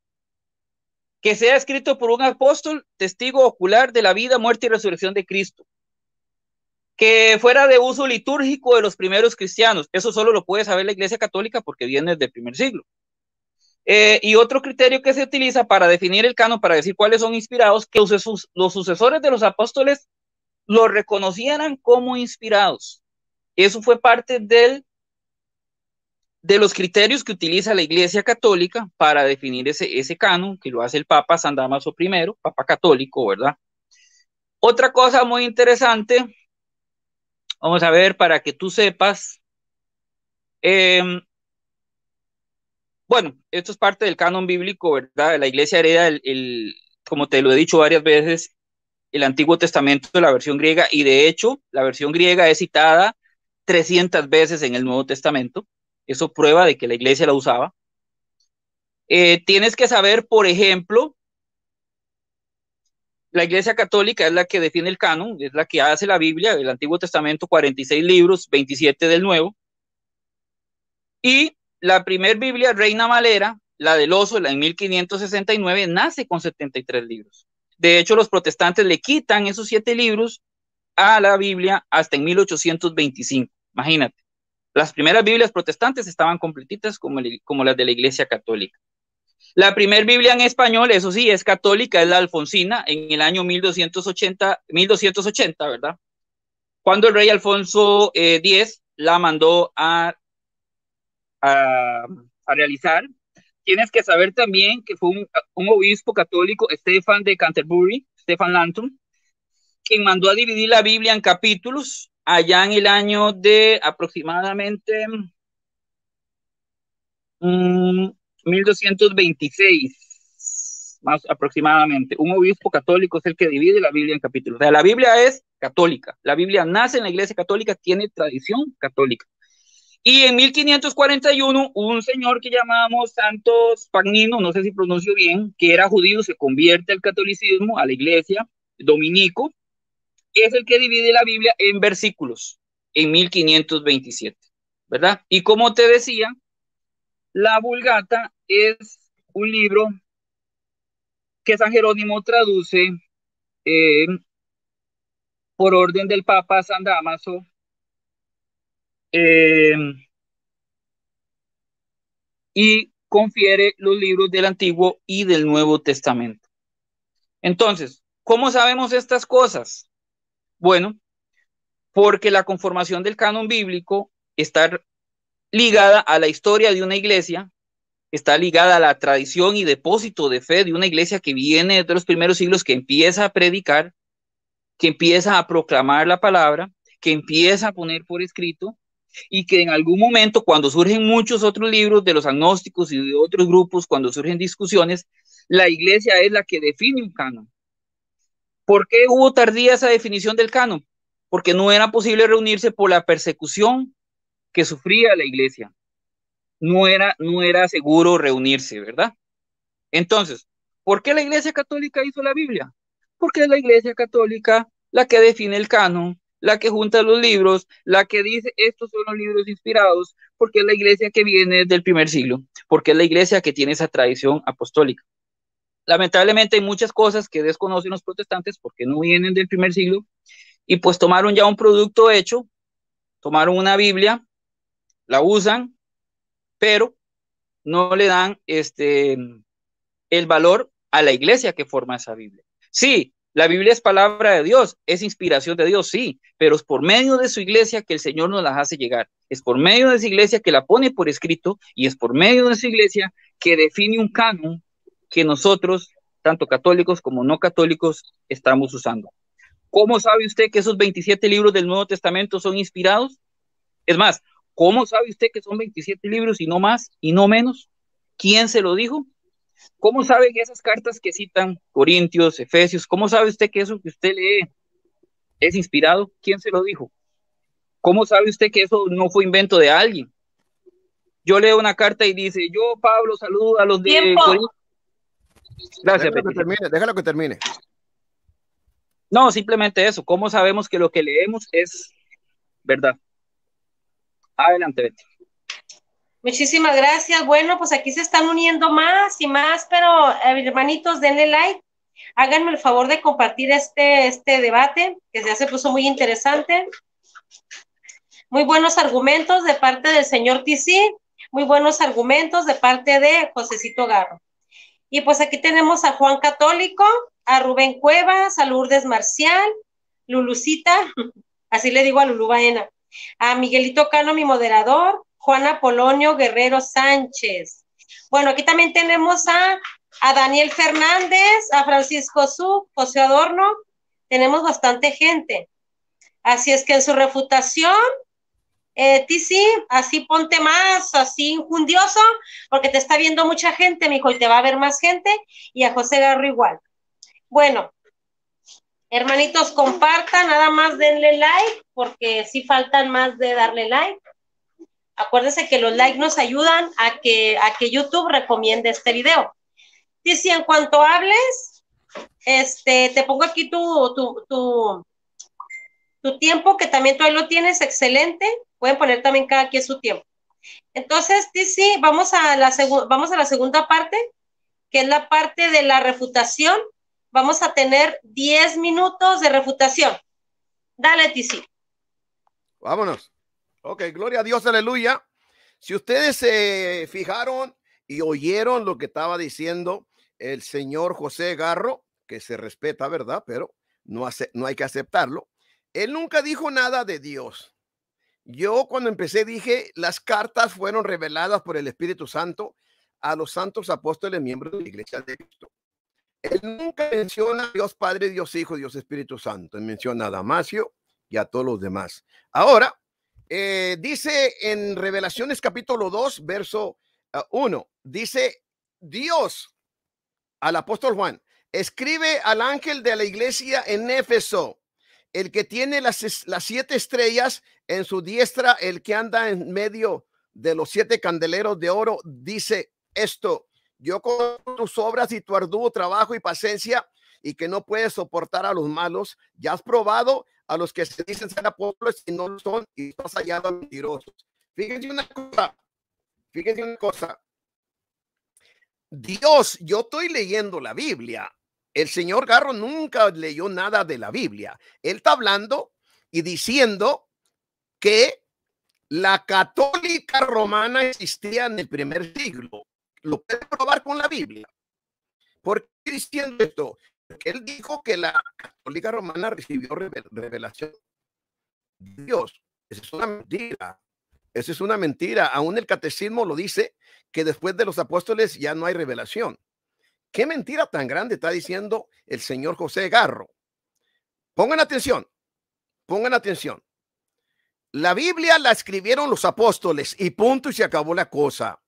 Speaker 3: que sea escrito por un apóstol testigo ocular de la vida, muerte y resurrección de Cristo que fuera de uso litúrgico de los primeros cristianos. Eso solo lo puede saber la Iglesia Católica porque viene del primer siglo. Eh, y otro criterio que se utiliza para definir el canon, para decir cuáles son inspirados, que los, sucesores de los apóstoles lo reconocieran como inspirados. Eso fue parte del, de los criterios que utiliza la Iglesia Católica para definir ese, ese canon, que lo hace el Papa San Damaso I, Papa Católico, ¿verdad? Otra cosa muy interesante Vamos a ver para que tú sepas. Em, bueno, esto es parte del canon bíblico, ¿verdad? La iglesia hereda, el, como te lo he dicho varias veces, el Antiguo Testamento de la versión griega, y de hecho, la versión griega es citada 300 veces en el Nuevo Testamento. Eso prueba de que la iglesia la usaba. Eh, tienes que saber, por ejemplo, la Iglesia Católica es la que define el canon, es la que hace la Biblia, el Antiguo Testamento, 46 libros, 27 del Nuevo. Y la primer Biblia, Reina Valera, la del oso, la en 1569, nace con 73 libros. De hecho, los protestantes le quitan esos siete libros a la Biblia hasta en 1825. Imagínate, las primeras Biblias protestantes estaban completitas como, como las de la Iglesia Católica. La primer Biblia en español, eso sí, es católica, es la Alfonsina, en el año 1280, 1280 ¿verdad? Cuando el rey Alfonso X eh, la mandó a, a, realizar. Tienes que saber también que fue un, obispo católico, Stefan de Canterbury, Stefan Lantum, quien mandó a dividir la Biblia en capítulos allá en el año de aproximadamente... Mm, 1226, más aproximadamente. Un obispo católico es el que divide la Biblia en capítulos. O sea, la Biblia es católica. La Biblia nace en la iglesia católica, tiene tradición católica. Y en 1541, un señor que llamamos Santos Pagnino, no sé si pronuncio bien, que era judío, se convierte al catolicismo, a la iglesia, dominico, es el que divide la Biblia en versículos, en 1527, ¿verdad? Y como te decía, la Vulgata es un libro que San Jerónimo traduce eh, por orden del Papa San Damaso. Eh, y confiere los libros del Antiguo y del Nuevo Testamento. Entonces, ¿cómo sabemos estas cosas? Bueno, porque la conformación del canon bíblico está ligada a la historia de una iglesia, está ligada a la tradición y depósito de fe de una iglesia que viene de los primeros siglos, que empieza a predicar, que empieza a proclamar la palabra, que empieza a poner por escrito y que en algún momento, cuando surgen muchos otros libros de los agnósticos y de otros grupos, cuando surgen discusiones, la iglesia es la que define un canon. ¿Por qué hubo tardía esa definición del canon? Porque no era posible reunirse por la persecución que sufría la iglesia. No era, no era seguro reunirse, ¿verdad? Entonces, ¿por qué la iglesia católica hizo la Biblia? Porque es la iglesia católica la que define el canon, la que junta los libros, la que dice estos son los libros inspirados, porque es la iglesia que viene del primer siglo, porque es la iglesia que tiene esa tradición apostólica. Lamentablemente hay muchas cosas que desconocen los protestantes porque no vienen del primer siglo y pues tomaron ya un producto hecho, tomaron una Biblia la usan, pero no le dan este, el valor a la iglesia que forma esa Biblia. Sí, la Biblia es palabra de Dios, es inspiración de Dios, sí, pero es por medio de su iglesia que el Señor nos las hace llegar. Es por medio de su iglesia que la pone por escrito y es por medio de su iglesia que define un canon que nosotros, tanto católicos como no católicos, estamos usando. ¿Cómo sabe usted que esos 27 libros del Nuevo Testamento son inspirados? Es más, ¿Cómo sabe usted que son 27 libros y no más y no menos? ¿Quién se lo dijo? ¿Cómo sabe que esas cartas que citan Corintios, Efesios, cómo sabe usted que eso que usted lee es inspirado? ¿Quién se lo dijo? ¿Cómo sabe usted que eso no fue invento de alguien? Yo leo una carta y dice, yo Pablo saludo a los de Gracias.
Speaker 2: déjalo que termine.
Speaker 3: No, simplemente eso. ¿Cómo sabemos que lo que leemos es verdad? Adelante, Betty.
Speaker 1: Muchísimas gracias. Bueno, pues aquí se están uniendo más y más, pero eh, hermanitos, denle like. Háganme el favor de compartir este, este debate, que ya se puso muy interesante. Muy buenos argumentos de parte del señor Tisi. muy buenos argumentos de parte de Josecito Garro. Y pues aquí tenemos a Juan Católico, a Rubén Cuevas, a Lourdes Marcial, Lulucita, así le digo a Lulu Baena, a Miguelito Cano, mi moderador, Juana Polonio Guerrero Sánchez. Bueno, aquí también tenemos a, Daniel Fernández, a Francisco Su, José Adorno, tenemos bastante gente. Así es que en su refutación, eh, Tizi, así ponte más, así injundioso, porque te está viendo mucha gente, mijo, y te va a ver más gente, y a José Garro igual. Bueno, Hermanitos, compartan, nada más denle like, porque si faltan más de darle like. Acuérdense que los likes nos ayudan a que, a que YouTube recomiende este video. Y en cuanto hables, este, te pongo aquí tu, tu, tu, tu tiempo, que también tú ahí lo tienes, excelente. Pueden poner también cada quien su tiempo. Entonces, Tizi, vamos a la, vamos a la segunda parte, que es la parte de la refutación Vamos a tener 10 minutos de refutación. Dale,
Speaker 2: Tizi. Vámonos. Ok, gloria a Dios, aleluya. Si ustedes se fijaron y oyeron lo que estaba diciendo el señor José Garro, que se respeta, ¿verdad? Pero no, hace, no hay que aceptarlo. Él nunca dijo nada de Dios. Yo cuando empecé dije, las cartas fueron reveladas por el Espíritu Santo a los santos apóstoles miembros de la iglesia de Cristo. Él nunca menciona a Dios Padre, Dios Hijo, Dios Espíritu Santo. Él menciona a Damasio y a todos los demás. Ahora, eh, dice en Revelaciones capítulo 2, verso 1, ah, dice Dios al apóstol Juan, escribe al ángel de la iglesia en Éfeso, el que tiene las, las siete estrellas en su diestra, el que anda en medio de los siete candeleros de oro, dice esto. Yo con tus obras y tu arduo trabajo y paciencia y que no puedes soportar a los malos, ya has probado a los que se dicen ser apóstoles y no lo son y has hallado mentirosos. Fíjense una cosa, fíjense una cosa. Dios, yo estoy leyendo la Biblia. El señor Garro nunca leyó nada de la Biblia. Él está hablando y diciendo que la católica romana existía en el primer siglo lo puede probar con la Biblia. ¿Por qué diciendo esto? Porque él dijo que la católica romana recibió revelación de Dios. Esa es una mentira. Esa es una mentira. Aún el catecismo lo dice que después de los apóstoles ya no hay revelación. ¿Qué mentira tan grande está diciendo el señor José Garro? Pongan atención, pongan atención. La Biblia la escribieron los apóstoles y punto y se acabó la cosa.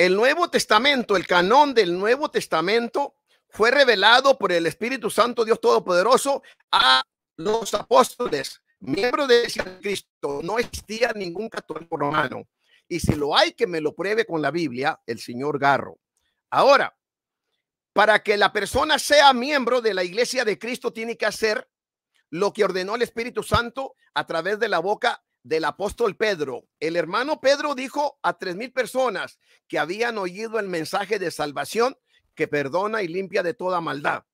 Speaker 2: El Nuevo Testamento, el canon del Nuevo Testamento fue revelado por el Espíritu Santo Dios Todopoderoso a los apóstoles, miembros de Cristo. No existía ningún católico romano. Y si lo hay, que me lo pruebe con la Biblia, el señor Garro. Ahora, para que la persona sea miembro de la iglesia de Cristo, tiene que hacer lo que ordenó el Espíritu Santo a través de la boca del apóstol Pedro. El hermano Pedro dijo a tres mil personas que habían oído el mensaje de salvación que perdona y limpia de toda maldad.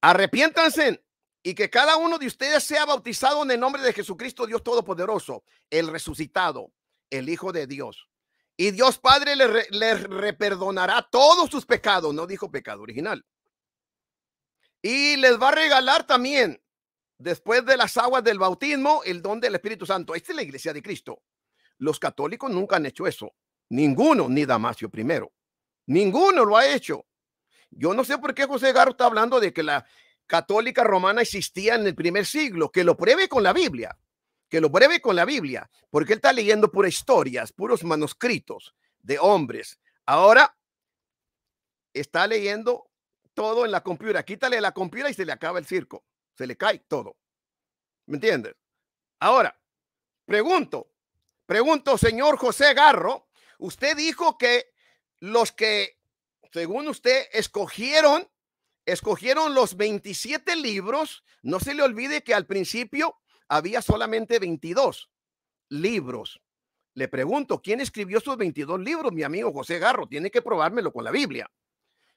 Speaker 2: Arrepiéntanse y que cada uno de ustedes sea bautizado en el nombre de Jesucristo, Dios Todopoderoso, el resucitado, el Hijo de Dios. Y Dios Padre les reperdonará todos sus pecados, no dijo pecado original. Y les va a regalar también después de las aguas del bautismo, el don del Espíritu Santo. Esta es la iglesia de Cristo. Los católicos nunca han hecho eso. Ninguno, ni Damasio primero. Ninguno lo ha hecho. Yo no sé por qué José Garro está hablando de que la católica romana existía en el primer siglo. Que lo pruebe con la Biblia. Que lo pruebe con la Biblia. Porque él está leyendo puras historias, puros manuscritos de hombres. Ahora está leyendo todo en la computadora. Quítale la computadora y se le acaba el circo se le cae todo. ¿Me entiendes? Ahora, pregunto, pregunto, señor José Garro, usted dijo que los que, según usted, escogieron, escogieron los 27 libros, no se le olvide que al principio había solamente 22 libros. Le pregunto, ¿quién escribió esos 22 libros? Mi amigo José Garro, tiene que probármelo con la Biblia.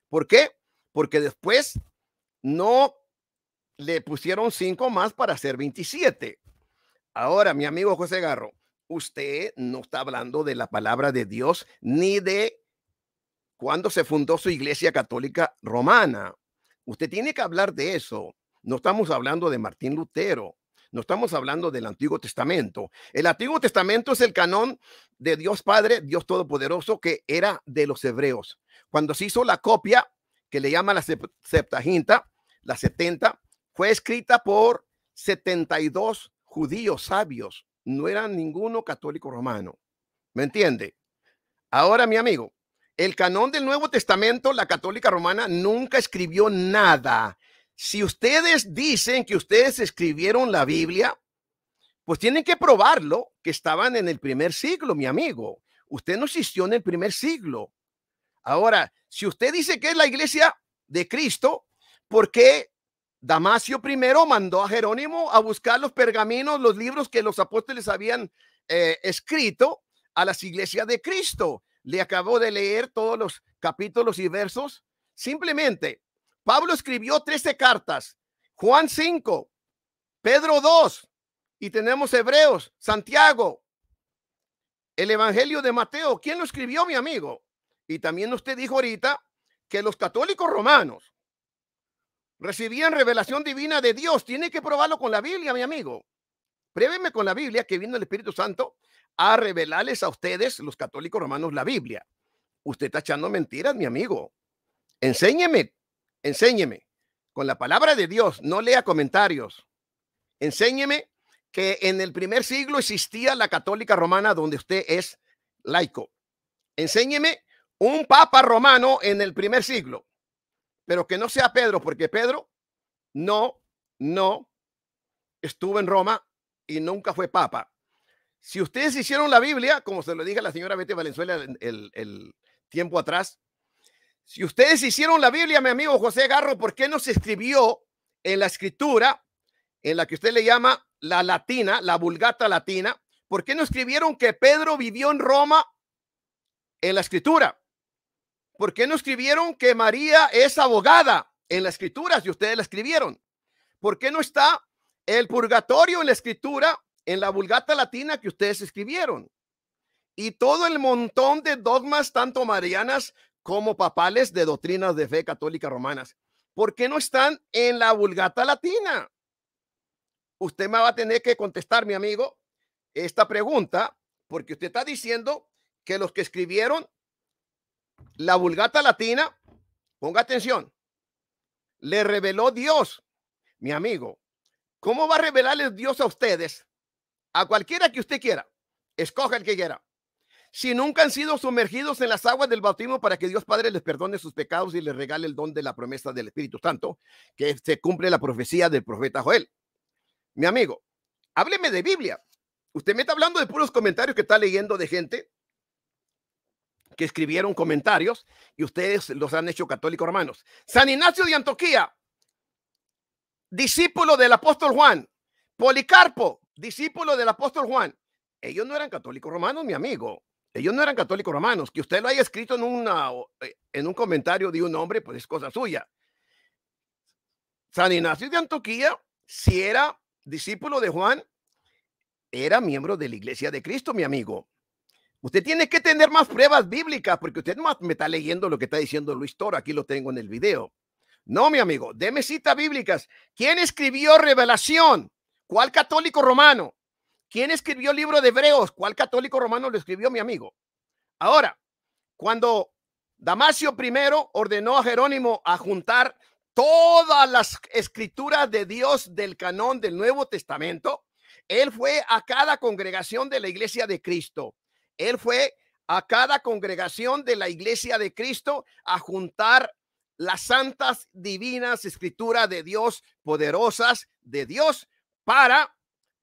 Speaker 2: ¿Por qué? Porque después no le pusieron cinco más para hacer 27. Ahora, mi amigo José Garro, usted no está hablando de la palabra de Dios ni de cuando se fundó su iglesia católica romana. Usted tiene que hablar de eso. No estamos hablando de Martín Lutero. No estamos hablando del Antiguo Testamento. El Antiguo Testamento es el canon de Dios Padre, Dios Todopoderoso, que era de los hebreos. Cuando se hizo la copia, que le llama la Septaginta, la 70, fue escrita por 72 judíos sabios, no eran ninguno católico romano. ¿Me entiende? Ahora, mi amigo, el canon del Nuevo Testamento, la católica romana nunca escribió nada. Si ustedes dicen que ustedes escribieron la Biblia, pues tienen que probarlo que estaban en el primer siglo, mi amigo. Usted no existió en el primer siglo. Ahora, si usted dice que es la iglesia de Cristo, ¿por qué Damasio primero mandó a Jerónimo a buscar los pergaminos, los libros que los apóstoles habían eh, escrito a las iglesias de Cristo. Le acabó de leer todos los capítulos y versos. Simplemente, Pablo escribió 13 cartas, Juan 5, Pedro 2, y tenemos Hebreos, Santiago, el Evangelio de Mateo. ¿Quién lo escribió, mi amigo? Y también usted dijo ahorita que los católicos romanos recibían revelación divina de Dios. Tiene que probarlo con la Biblia, mi amigo. Pruébeme con la Biblia que vino el Espíritu Santo a revelarles a ustedes, los católicos romanos, la Biblia. Usted está echando mentiras, mi amigo. Enséñeme, enséñeme. Con la palabra de Dios, no lea comentarios. Enséñeme que en el primer siglo existía la católica romana donde usted es laico. Enséñeme un papa romano en el primer siglo pero que no sea Pedro, porque Pedro no, no estuvo en Roma y nunca fue papa. Si ustedes hicieron la Biblia, como se lo dije a la señora Betty Valenzuela el, el, el tiempo atrás, si ustedes hicieron la Biblia, mi amigo José Garro, ¿por qué no se escribió en la escritura, en la que usted le llama la latina, la vulgata latina? ¿Por qué no escribieron que Pedro vivió en Roma en la escritura? ¿Por qué no escribieron que María es abogada en las escrituras y ustedes la escribieron? ¿Por qué no está el purgatorio en la escritura, en la vulgata latina que ustedes escribieron? Y todo el montón de dogmas, tanto marianas como papales, de doctrinas de fe católica romanas. ¿Por qué no están en la vulgata latina? Usted me va a tener que contestar, mi amigo, esta pregunta, porque usted está diciendo que los que escribieron la vulgata latina, ponga atención, le reveló Dios, mi amigo. ¿Cómo va a revelarles Dios a ustedes? A cualquiera que usted quiera. Escoja el que quiera. Si nunca han sido sumergidos en las aguas del bautismo para que Dios Padre les perdone sus pecados y les regale el don de la promesa del Espíritu Santo, que se cumple la profecía del profeta Joel. Mi amigo, hábleme de Biblia. Usted me está hablando de puros comentarios que está leyendo de gente que escribieron comentarios y ustedes los han hecho católicos romanos. San Ignacio de Antoquía, discípulo del apóstol Juan. Policarpo, discípulo del apóstol Juan. Ellos no eran católicos romanos, mi amigo. Ellos no eran católicos romanos. Que usted lo haya escrito en, una, eh, en un comentario de un hombre, pues es cosa suya. San Ignacio de Antoquía, si era discípulo de Juan, era miembro de la iglesia de Cristo, mi amigo. Usted tiene que tener más pruebas bíblicas porque usted más me está leyendo lo que está diciendo Luis Toro. Aquí lo tengo en el video. No, mi amigo, deme citas bíblicas. ¿Quién escribió Revelación? ¿Cuál católico romano? ¿Quién escribió el libro de Hebreos? ¿Cuál católico romano lo escribió, mi amigo? Ahora, cuando Damasio I ordenó a Jerónimo a juntar todas las escrituras de Dios del canón del Nuevo Testamento, él fue a cada congregación de la iglesia de Cristo él fue a cada congregación de la iglesia de Cristo a juntar las santas divinas escrituras de Dios, poderosas de Dios, para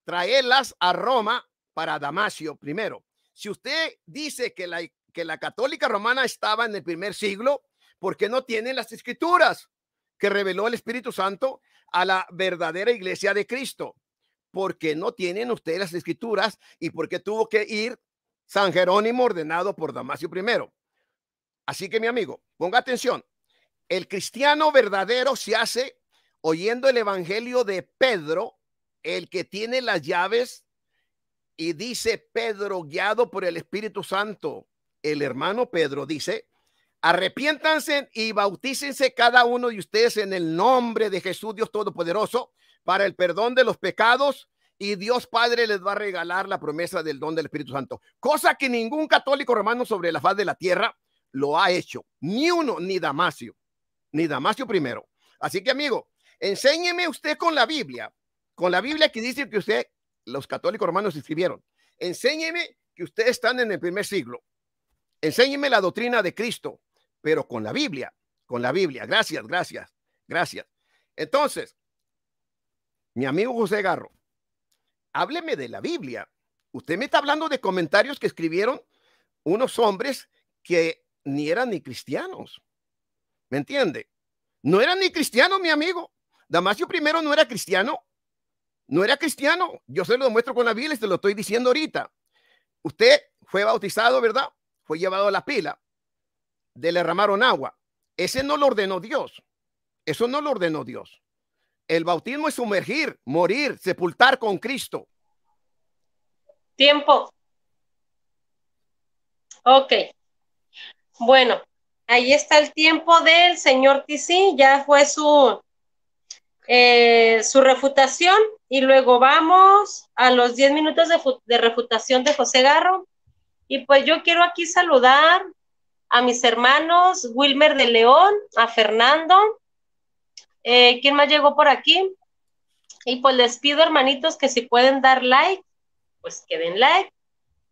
Speaker 2: traerlas a Roma, para Damasio primero. Si usted dice que la, que la católica romana estaba en el primer siglo, ¿por qué no tienen las escrituras que reveló el Espíritu Santo a la verdadera iglesia de Cristo? Porque no tienen ustedes las escrituras y porque tuvo que ir San Jerónimo ordenado por Damasio I. Así que mi amigo, ponga atención, el cristiano verdadero se hace oyendo el Evangelio de Pedro, el que tiene las llaves, y dice Pedro, guiado por el Espíritu Santo, el hermano Pedro dice, arrepiéntanse y bautícense cada uno de ustedes en el nombre de Jesús Dios Todopoderoso para el perdón de los pecados y Dios Padre les va a regalar la promesa del don del Espíritu Santo, cosa que ningún católico romano sobre la faz de la tierra lo ha hecho, ni uno, ni Damasio, ni Damasio primero. Así que amigo, enséñeme usted con la Biblia, con la Biblia que dice que usted, los católicos romanos escribieron, enséñeme que ustedes están en el primer siglo, enséñeme la doctrina de Cristo, pero con la Biblia, con la Biblia. Gracias, gracias, gracias. Entonces, mi amigo José Garro, hábleme de la Biblia. Usted me está hablando de comentarios que escribieron unos hombres que ni eran ni cristianos. ¿Me entiende? No eran ni cristianos, mi amigo. Damasio primero no era cristiano. No era cristiano. Yo se lo demuestro con la Biblia y se lo estoy diciendo ahorita. Usted fue bautizado, ¿verdad? Fue llevado a la pila. Le derramaron agua. Ese no lo ordenó Dios. Eso no lo ordenó Dios. El bautismo es sumergir, morir, sepultar con Cristo. Tiempo.
Speaker 1: Ok. Bueno, ahí está el tiempo del señor Tizi, ya fue su, eh, su refutación y luego vamos a los 10 minutos de, refutación de José Garro. Y pues yo quiero aquí saludar a mis hermanos Wilmer de León, a Fernando, eh, ¿Quién más llegó por aquí? Y pues les pido, hermanitos, que si pueden dar like, pues que den like.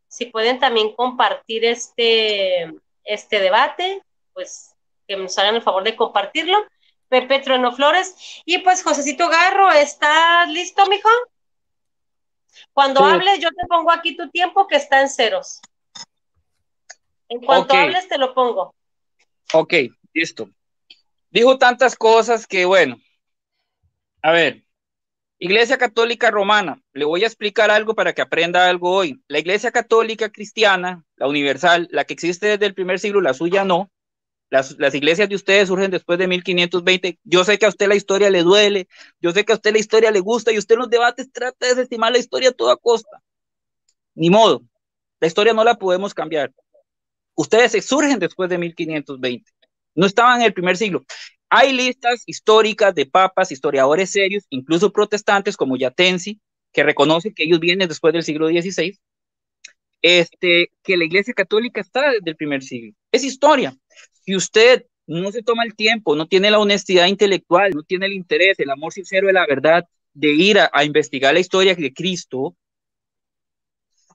Speaker 1: Si pueden también compartir este, este debate, pues que nos hagan el favor de compartirlo. Pepe Trueno Flores. Y pues, Josecito Garro, ¿estás listo, mijo? Cuando hables, yo te pongo aquí tu tiempo que está en ceros. En cuanto hables, te lo pongo.
Speaker 3: Ok, listo dijo tantas cosas que, bueno, a ver, Iglesia Católica Romana, le voy a explicar algo para que aprenda algo hoy. La Iglesia Católica Cristiana, la universal, la que existe desde el primer siglo, la suya no. Las, iglesias de ustedes surgen después de 1520. Yo sé que a usted la historia le duele, yo sé que a usted la historia le gusta y usted en los debates trata de desestimar la historia a toda costa. Ni modo, la historia no la podemos cambiar. Ustedes se surgen después de 1520 no estaban en el primer siglo. Hay listas históricas de papas, historiadores serios, incluso protestantes como Yatensi, que reconoce que ellos vienen después del siglo XVI, este, que la Iglesia Católica está desde el primer siglo. Es historia. Si usted no se toma el tiempo, no tiene la honestidad intelectual, no tiene el interés, el amor sincero de la verdad, de ir a investigar la historia de Cristo,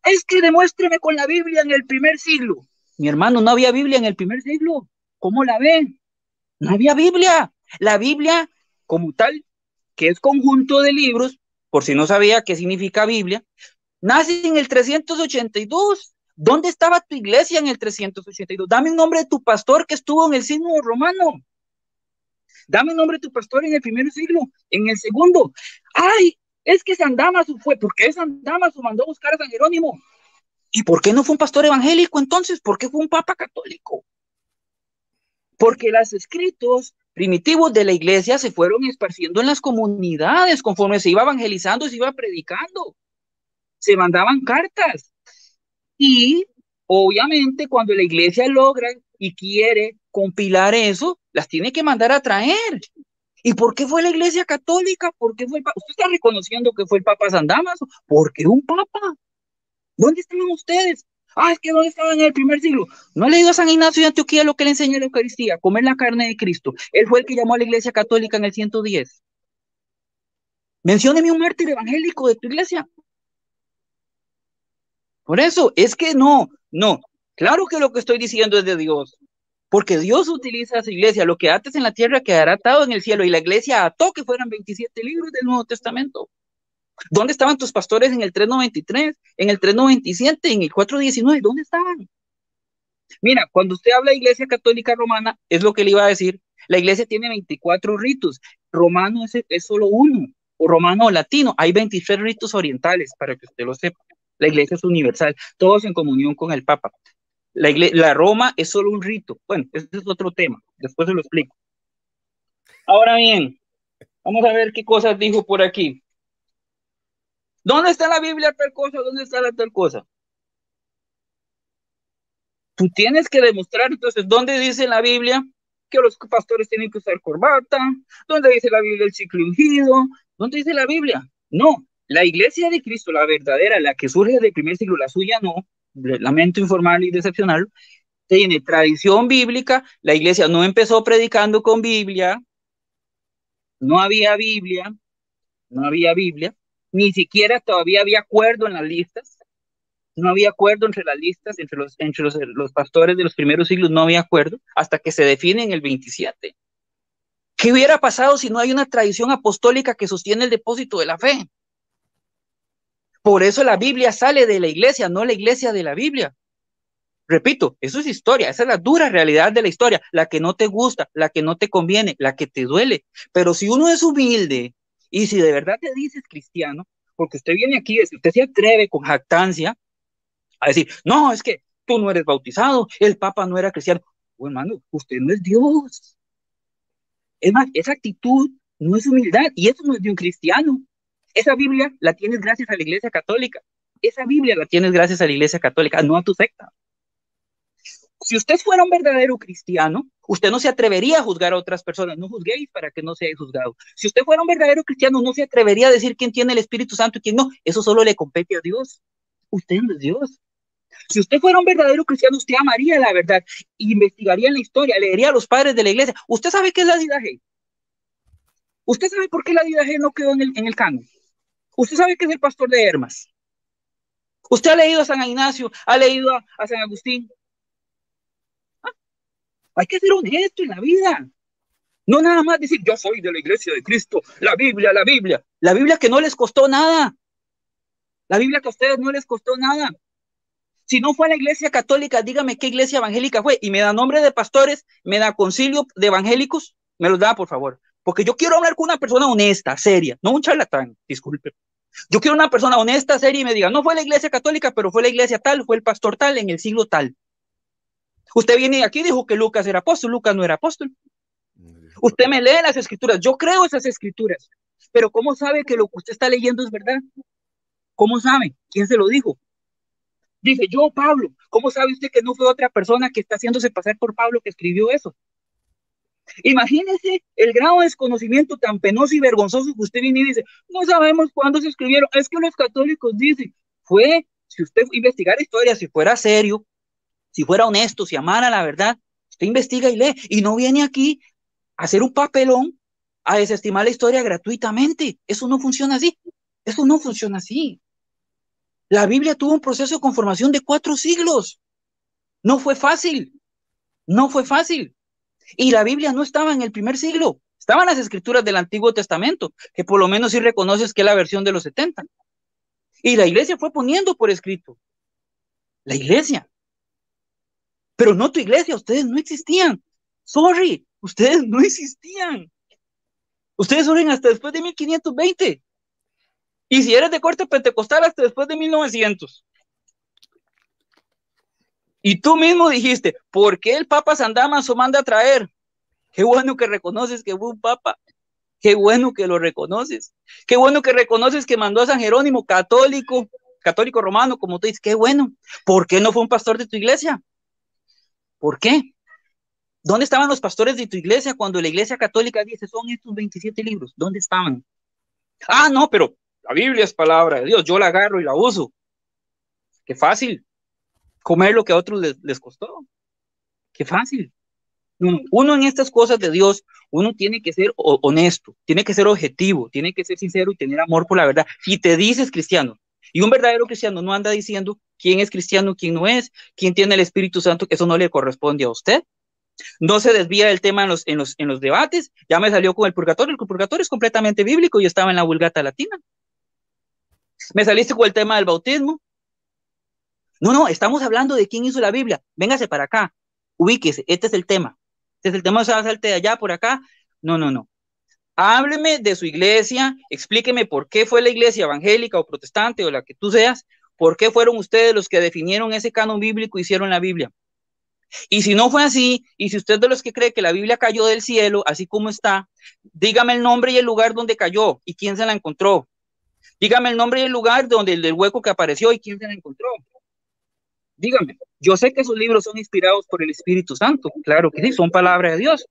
Speaker 3: es que demuéstreme con la Biblia en el primer siglo. Mi hermano, no había Biblia en el primer siglo. ¿Cómo la ven? No había Biblia. La Biblia como tal, que es conjunto de libros, por si no sabía qué significa Biblia, nace en el 382. ¿Dónde estaba tu iglesia en el 382? Dame un nombre de tu pastor que estuvo en el signo romano. Dame un nombre de tu pastor en el primer siglo, en el segundo. ¡Ay! Es que San Damaso fue. porque San Damaso mandó a buscar a San Jerónimo? ¿Y por qué no fue un pastor evangélico entonces? ¿Por qué fue un papa católico? porque los escritos primitivos de la iglesia se fueron esparciendo en las comunidades conforme se iba evangelizando, se iba predicando, se mandaban cartas. Y obviamente cuando la iglesia logra y quiere compilar eso, las tiene que mandar a traer. ¿Y por qué fue la iglesia católica? ¿Por fue ¿Usted está reconociendo que fue el Papa San Damaso? Porque un Papa. ¿Dónde estaban ustedes? Ah, es que no estaba en el primer siglo? No le leído a San Ignacio de Antioquía lo que le enseñó la Eucaristía, comer la carne de Cristo. Él fue el que llamó a la iglesia católica en el 110. Mencióneme un mártir evangélico de tu iglesia. Por eso, es que no, no. Claro que lo que estoy diciendo es de Dios, porque Dios utiliza a su iglesia. Lo que ates en la tierra quedará atado en el cielo, y la iglesia ató que fueran 27 libros del Nuevo Testamento. ¿Dónde estaban tus pastores en el 393, en el 397, en el 419? ¿Dónde estaban? Mira, cuando usted habla de Iglesia Católica Romana, es lo que le iba a decir. La iglesia tiene 24 ritos. Romano es, solo uno, o romano o latino. Hay 23 ritos orientales, para que usted lo sepa. La iglesia es universal, todos en comunión con el Papa. La, la Roma es solo un rito. Bueno, ese es otro tema, después se lo explico. Ahora bien, vamos a ver qué cosas dijo por aquí. ¿Dónde está la Biblia tal cosa? ¿Dónde está la tal cosa? Tú tienes que demostrar entonces dónde dice la Biblia que los pastores tienen que usar corbata, dónde dice la Biblia el ciclo ungido, dónde dice la Biblia. No, la iglesia de Cristo, la verdadera, la que surge del primer siglo, la suya no, lamento informal y decepcional, tiene tradición bíblica, la iglesia no empezó predicando con Biblia, no había Biblia, no había Biblia, ni siquiera todavía había acuerdo en las listas, no había acuerdo entre las listas, entre los, entre los, pastores de los primeros siglos, no había acuerdo, hasta que se define en el 27. ¿Qué hubiera pasado si no hay una tradición apostólica que sostiene el depósito de la fe? Por eso la Biblia sale de la iglesia, no la iglesia de la Biblia. Repito, eso es historia, esa es la dura realidad de la historia, la que no te gusta, la que no te conviene, la que te duele. Pero si uno es humilde y si de verdad te dices cristiano, porque usted viene aquí, usted se atreve con jactancia a decir, no, es que tú no eres bautizado, el Papa no era cristiano. Bueno, hermano, usted no es Dios. Es más, esa actitud no es humildad y eso no es de un cristiano. Esa Biblia la tienes gracias a la Iglesia Católica. Esa Biblia la tienes gracias a la Iglesia Católica, no a tu secta. Si usted fuera un verdadero cristiano, usted no se atrevería a juzgar a otras personas. No juzguéis para que no seáis juzgado. Si usted fuera un verdadero cristiano, no se atrevería a decir quién tiene el Espíritu Santo y quién no. Eso solo le compete a Dios. Usted no es Dios. Si usted fuera un verdadero cristiano, usted amaría la verdad, investigaría la historia, leería a los padres de la iglesia. ¿Usted sabe qué es la G. ¿Usted sabe por qué la G no quedó en el, en el canon? ¿Usted sabe qué es el pastor de Hermas? ¿Usted ha leído a San Ignacio? ¿Ha leído a San Agustín? Hay que ser honesto en la vida. No nada más decir, yo soy de la iglesia de Cristo, la Biblia, la Biblia. La Biblia que no les costó nada. La Biblia que a ustedes no les costó nada. Si no fue la iglesia católica, dígame qué iglesia evangélica fue. Y me da nombre de pastores, me da concilio de evangélicos, me los da, por favor. Porque yo quiero hablar con una persona honesta, seria, no un charlatán, disculpe. Yo quiero una persona honesta, seria y me diga, no fue la iglesia católica, pero fue la iglesia tal, fue el pastor tal, en el siglo tal. Usted viene aquí y dijo que Lucas era apóstol, Lucas no era apóstol. Usted me lee las escrituras, yo creo esas escrituras, pero ¿cómo sabe que lo que usted está leyendo es verdad? ¿Cómo sabe? ¿Quién se lo dijo? Dice yo, Pablo, ¿cómo sabe usted que no fue otra persona que está haciéndose pasar por Pablo que escribió eso? Imagínese el grado de desconocimiento tan penoso y vergonzoso que usted viene y dice, no sabemos cuándo se escribieron, es que los católicos dicen, fue, si usted investigara historia, si fuera serio, si fuera honesto, si amara la verdad, usted investiga y lee y no viene aquí a hacer un papelón, a desestimar la historia gratuitamente. Eso no funciona así. Eso no funciona así. La Biblia tuvo un proceso de conformación de cuatro siglos. No fue fácil. No fue fácil. Y la Biblia no estaba en el primer siglo. Estaban las escrituras del Antiguo Testamento, que por lo menos si reconoces que es la versión de los 70. Y la iglesia fue poniendo por escrito. La iglesia pero no tu iglesia, ustedes no existían. Sorry, ustedes no existían. Ustedes surgen hasta después de 1520. Y si eres de corte pentecostal, hasta después de 1900. Y tú mismo dijiste, ¿por qué el Papa San Damaso manda a traer? Qué bueno que reconoces que fue un Papa. Qué bueno que lo reconoces. Qué bueno que reconoces que mandó a San Jerónimo, católico, católico romano, como tú dices. Qué bueno. ¿Por qué no fue un pastor de tu iglesia? ¿Por qué? ¿Dónde estaban los pastores de tu iglesia cuando la iglesia católica dice son estos 27 libros? ¿Dónde estaban? Ah, no, pero la Biblia es palabra de Dios, yo la agarro y la uso. Qué fácil comer lo que a otros les, costó. Qué fácil. Uno en estas cosas de Dios, uno tiene que ser honesto, tiene que ser objetivo, tiene que ser sincero y tener amor por la verdad. Si te dices cristiano, y un verdadero cristiano no anda diciendo quién es cristiano, quién no es, quién tiene el Espíritu Santo, eso no le corresponde a usted. No se desvía del tema en los, en los, en los debates. Ya me salió con el purgatorio. El purgatorio es completamente bíblico y estaba en la Vulgata Latina. Me saliste con el tema del bautismo. No, no, estamos hablando de quién hizo la Biblia. Véngase para acá, ubíquese, este es el tema. Este es el tema, o sea, salte de allá, por acá. No, no, no hábleme de su iglesia, explíqueme por qué fue la iglesia evangélica o protestante o la que tú seas, por qué fueron ustedes los que definieron ese canon bíblico y hicieron la Biblia. Y si no fue así, y si usted de los que cree que la Biblia cayó del cielo, así como está, dígame el nombre y el lugar donde cayó y quién se la encontró. Dígame el nombre y el lugar donde el del hueco que apareció y quién se la encontró. Dígame, yo sé que sus libros son inspirados por el Espíritu Santo, claro que sí, son palabras de Dios,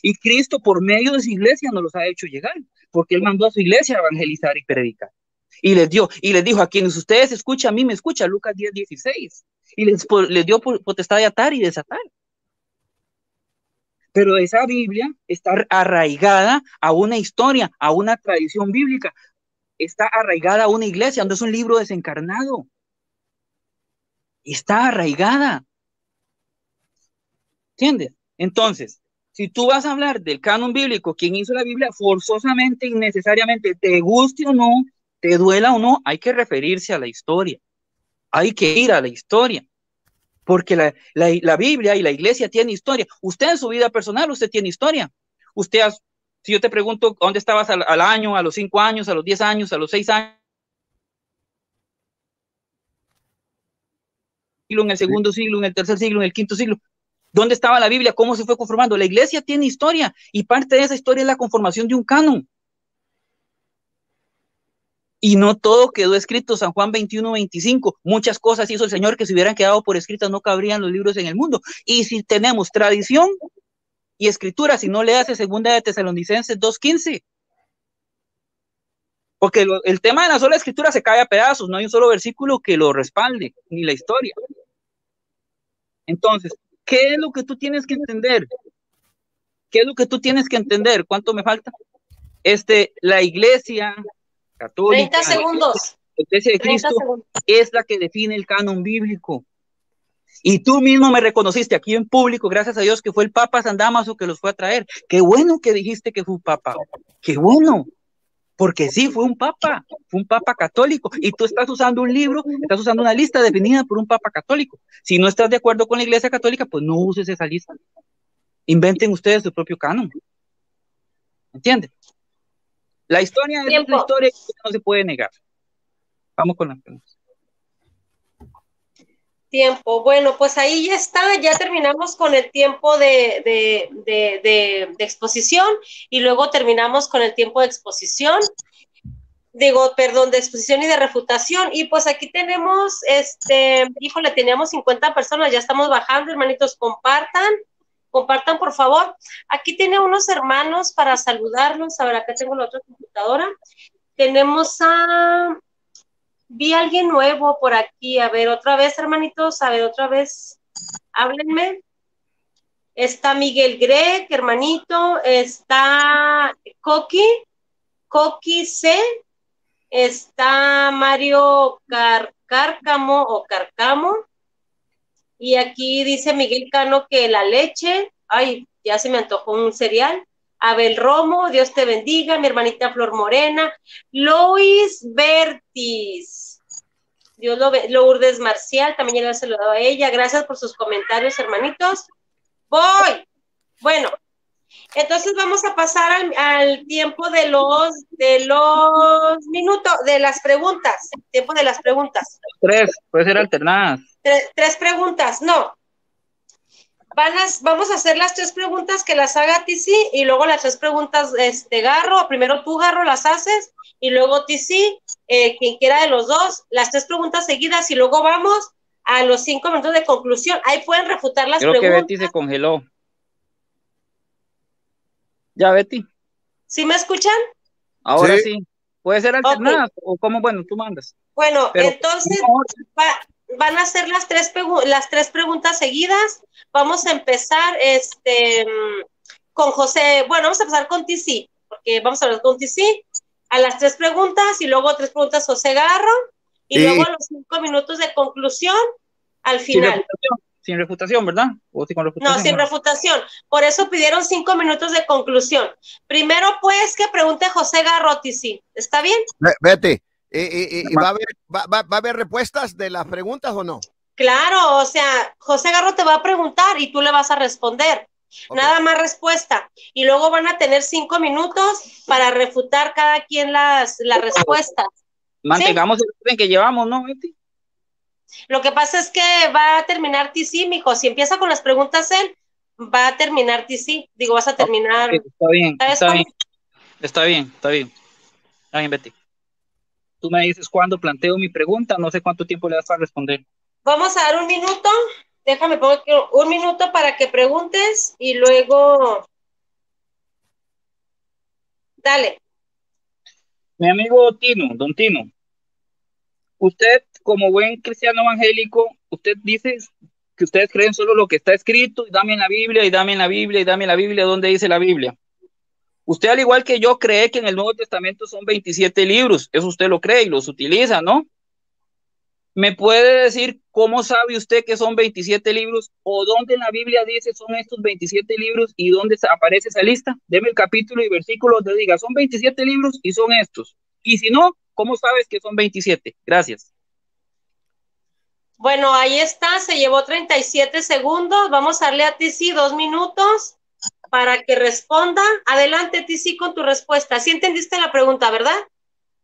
Speaker 3: y Cristo por medio de su iglesia nos los ha hecho llegar, porque Él mandó a su iglesia a evangelizar y predicar. Y les dio, y les dijo a quienes ustedes escuchan, a mí me escucha, Lucas 10, 16. Y les, les dio potestad de atar y desatar. Pero esa Biblia está arraigada a una historia, a una tradición bíblica. Está arraigada a una iglesia, no es un libro desencarnado. Está arraigada. ¿Entiendes? Entonces, si tú vas a hablar del canon bíblico, quien hizo la Biblia, forzosamente, innecesariamente, te guste o no, te duela o no, hay que referirse a la historia. Hay que ir a la historia. Porque la, la, la Biblia y la iglesia tiene historia. Usted en su vida personal, usted tiene historia. Usted, si yo te pregunto, ¿dónde estabas al, al año, a los cinco años, a los diez años, a los seis años? en el segundo siglo, en el tercer siglo, en el quinto siglo. ¿Dónde estaba la Biblia? ¿Cómo se fue conformando? La iglesia tiene historia y parte de esa historia es la conformación de un canon. Y no todo quedó escrito, San Juan 21, 25. Muchas cosas hizo el Señor que si hubieran quedado por escritas no cabrían los libros en el mundo. Y si tenemos tradición y escritura, si no le hace segunda de Tesalonicenses 15 Porque el tema de la sola escritura se cae a pedazos, no hay un solo versículo que lo respalde, ni la historia. Entonces, ¿Qué es lo que tú tienes que entender? ¿Qué es lo que tú tienes que entender? ¿Cuánto me falta? Este, la iglesia católica. 30 segundos. La iglesia de Cristo es la que define el canon bíblico. Y tú mismo me reconociste aquí en público, gracias a Dios, que fue el Papa San Damaso que los fue a traer. Qué bueno que dijiste que fue un Papa. Qué bueno porque sí, fue un papa, fue un papa católico, y tú estás usando un libro, estás usando una lista definida por un papa católico. Si no estás de acuerdo con la iglesia católica, pues no uses esa lista. Inventen ustedes su propio canon. ¿Entiendes? La historia es una historia que no se puede negar. Vamos con la pregunta.
Speaker 1: Tiempo. Bueno, pues ahí ya está, ya terminamos con el tiempo de, exposición y luego terminamos con el tiempo de exposición, digo, perdón, de exposición y de refutación. Y pues aquí tenemos, este, híjole, teníamos 50 personas, ya estamos bajando, hermanitos, compartan, compartan por favor. Aquí tiene unos hermanos para saludarlos, a ver, acá tengo la otra computadora. Tenemos a vi a alguien nuevo por aquí. A ver, otra vez, hermanitos, a ver, otra vez, háblenme. Está Miguel Greg, hermanito. Está Coqui, Coqui C. Está Mario Car Cárcamo o Carcamo. Y aquí dice Miguel Cano que la leche. Ay, ya se me antojó un cereal. Abel Romo, Dios te bendiga, mi hermanita Flor Morena, Lois Bertis, Dios lo ve, Lourdes Marcial, también le he saludado a ella, gracias por sus comentarios, hermanitos. Voy. Bueno, entonces vamos a pasar al, tiempo de los de los minutos, de las preguntas, tiempo de las preguntas.
Speaker 3: Tres, puede ser alternadas.
Speaker 1: Tres, tres preguntas, no, Van vamos a hacer las tres preguntas que las haga Tizi y luego las tres preguntas este Garro. Primero tú, Garro, las haces y luego Tizi, eh, quien quiera de los dos, las tres preguntas seguidas y luego vamos a los cinco minutos de conclusión. Ahí pueden refutar las preguntas. Creo que Betty
Speaker 3: se congeló. Ya, Betty.
Speaker 1: ¿Sí me escuchan?
Speaker 3: Ahora sí. Puede ser alternado o como, bueno, tú mandas.
Speaker 1: Bueno, entonces, van a ser las tres, preguntas seguidas. Vamos a empezar este, con José, bueno, vamos a empezar con TC, porque vamos a hablar con TC, a las tres preguntas y luego tres preguntas José Garro, y luego a los cinco minutos de conclusión al final.
Speaker 3: Sin refutación, ¿verdad? no, sin
Speaker 1: refutación. Por eso pidieron cinco minutos de conclusión. Primero, pues, que pregunte José Garro, TC. ¿Está bien?
Speaker 2: Vete.
Speaker 3: ¿va,
Speaker 1: a haber, respuestas de las preguntas o no? Claro, o sea, José Garro te va a preguntar y tú le vas a responder. Nada más respuesta. Y luego van a tener cinco minutos para refutar cada quien las, pues, respuestas. Mantengamos el orden que llevamos, ¿no, Betty? Lo que pasa es que va a terminar sí, mijo. Si empieza con las preguntas él, va a terminar TC. Digo, vas a terminar.
Speaker 3: está, bien, está bien, está bien, está bien, está bien, Betty. Tú me dices cuándo planteo mi pregunta, no sé cuánto tiempo le vas a responder.
Speaker 1: Vamos a dar un minuto, déjame poner un minuto para que preguntes y luego...
Speaker 3: Dale. Mi amigo Tino, don Tino, usted como buen cristiano evangélico, usted dice que ustedes creen solo lo que está escrito, y dame la Biblia, y dame en la Biblia, y dame la Biblia, ¿dónde dice la Biblia? Usted, al igual que yo, cree que en el Nuevo Testamento son 27 libros. Eso usted lo cree y los utiliza, ¿no? ¿Me puede decir cómo sabe usted que son 27 libros o dónde en la Biblia dice son estos 27 libros y dónde aparece esa lista? Deme el capítulo y versículo donde diga, son 27 libros y son estos. Y si no, ¿cómo sabes que son 27? Gracias.
Speaker 1: Bueno, ahí está, se llevó 37 segundos. Vamos a darle a ti sí, dos minutos para que responda. Adelante, Tisi con tu respuesta. ¿Sí entendiste la pregunta, verdad?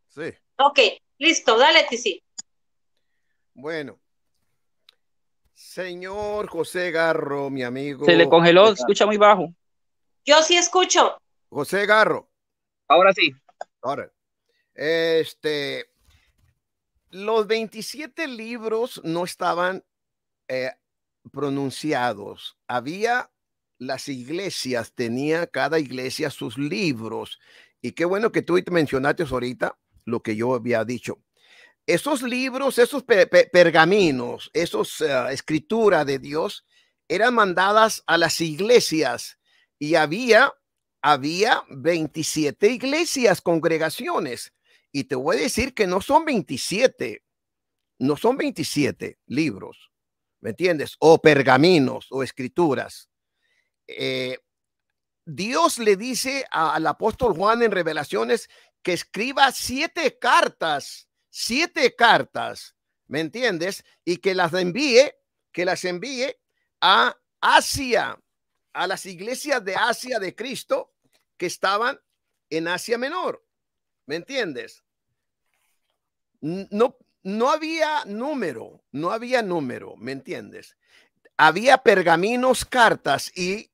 Speaker 1: Sí. Ok, listo, dale, Tisi.
Speaker 2: Bueno. Señor José Garro, mi amigo. Se le congeló, escucha muy bajo. Yo sí escucho. José Garro. Ahora sí. Ahora. Este, los 27 libros no estaban eh, pronunciados. Había las iglesias, tenía cada iglesia sus libros. Y qué bueno que tú mencionaste ahorita lo que yo había dicho. Esos libros, esos pergaminos, esos eh, escrituras de Dios eran mandadas a las iglesias y había había 27 iglesias, congregaciones. Y te voy a decir que no son 27, no son 27 libros, ¿me entiendes? O pergaminos o escrituras. Eh, Dios le dice al apóstol Juan en revelaciones que escriba siete cartas, siete cartas, ¿me entiendes? Y que las envíe, que las envíe a Asia, a las iglesias de Asia de Cristo que estaban en Asia Menor, ¿me entiendes? No, no había número, no había número, ¿me entiendes? Había pergaminos, cartas y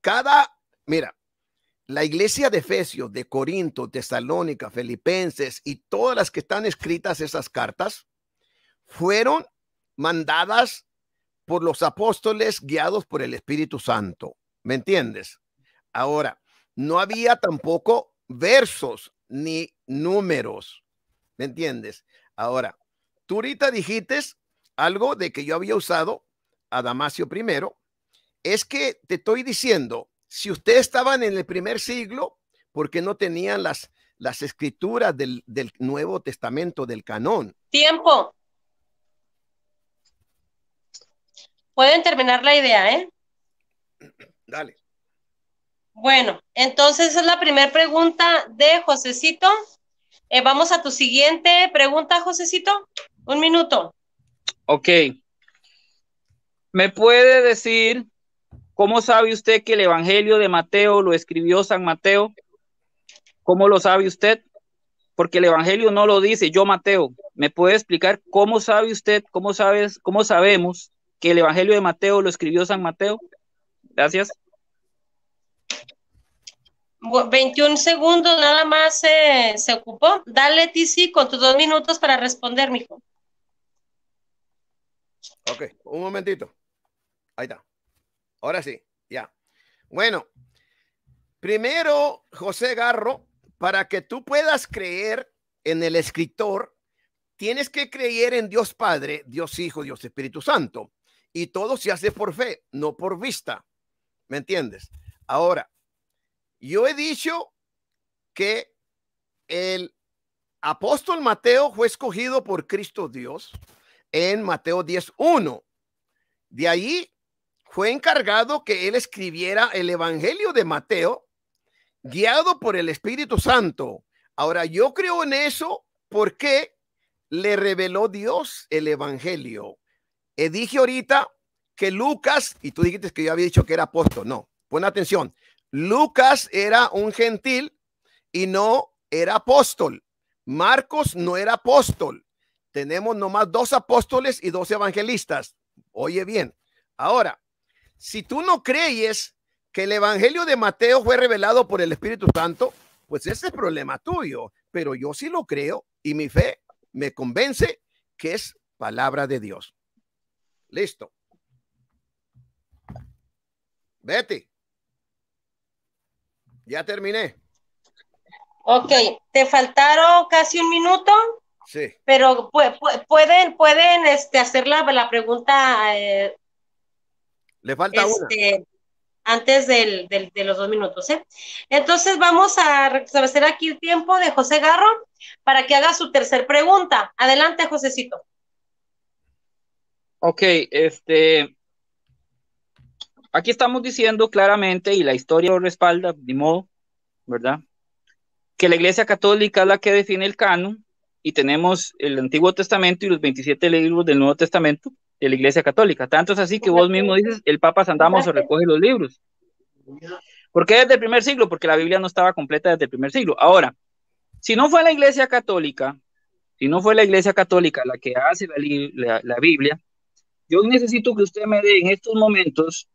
Speaker 2: cada, mira, la iglesia de Efesios, de Corinto, Tesalónica, Filipenses y todas las que están escritas esas cartas fueron mandadas por los apóstoles guiados por el Espíritu Santo. ¿Me entiendes? Ahora, no había tampoco versos ni números. ¿Me entiendes? Ahora, tú ahorita dijiste algo de que yo había usado a Damasio primero es que te estoy diciendo, si ustedes estaban en el primer siglo, porque no tenían las, las escrituras del, Nuevo Testamento, del canón?
Speaker 1: Tiempo. Pueden terminar la idea, ¿eh? Dale. Bueno, entonces es la primera pregunta de Josecito. Eh, vamos a tu siguiente pregunta, Josecito. Un minuto.
Speaker 3: Ok. ¿Me puede decir ¿Cómo sabe usted que el Evangelio de Mateo lo escribió San Mateo? ¿Cómo lo sabe usted? Porque el Evangelio no lo dice yo, Mateo. ¿Me puede explicar cómo sabe usted, cómo, sabes, cómo sabemos que el Evangelio de Mateo lo escribió San Mateo? Gracias.
Speaker 1: 21 segundos nada más se ocupó. Dale, Tizi, con tus dos minutos para responder, mijo.
Speaker 2: Ok, un momentito. Ahí está. Ahora sí, ya. Bueno, primero, José Garro, para que tú puedas creer en el escritor, tienes que creer en Dios Padre, Dios Hijo, Dios Espíritu Santo. Y todo se hace por fe, no por vista. ¿Me entiendes? Ahora, yo he dicho que el apóstol Mateo fue escogido por Cristo Dios en Mateo 10.1. De ahí fue encargado que él escribiera el Evangelio de Mateo, guiado por el Espíritu Santo. Ahora, yo creo en eso porque le reveló Dios el Evangelio. Y eh, dije ahorita que Lucas, y tú dijiste que yo había dicho que era apóstol, no, pon atención, Lucas era un gentil y no era apóstol. Marcos no era apóstol. Tenemos nomás dos apóstoles y dos evangelistas. Oye bien, ahora, si tú no crees que el Evangelio de Mateo fue revelado por el Espíritu Santo, pues ese es problema tuyo. Pero yo sí lo creo y mi fe me convence que es palabra de Dios. Listo. Betty. Ya terminé.
Speaker 1: Ok, te faltaron casi un minuto. Sí. Pero pueden, pueden este, hacer la, pregunta eh,
Speaker 2: le falta este,
Speaker 1: Antes del, de los dos minutos, ¿eh? Entonces vamos a restablecer aquí el tiempo de José Garro para que haga su tercer pregunta. Adelante, Josecito.
Speaker 3: Ok, este. Aquí estamos diciendo claramente, y la historia lo respalda, de modo, ¿verdad? Que la Iglesia Católica es la que define el canon, y tenemos el Antiguo Testamento y los 27 libros del Nuevo Testamento, de la Iglesia Católica. Tanto es así que vos mismo dices, el Papa sandamos o recoge los libros. porque qué desde el primer siglo? Porque la Biblia no estaba completa desde el primer siglo. Ahora, si no fue la Iglesia Católica, si no fue la Iglesia Católica la que hace la, la, la Biblia, yo necesito que usted me dé en estos momentos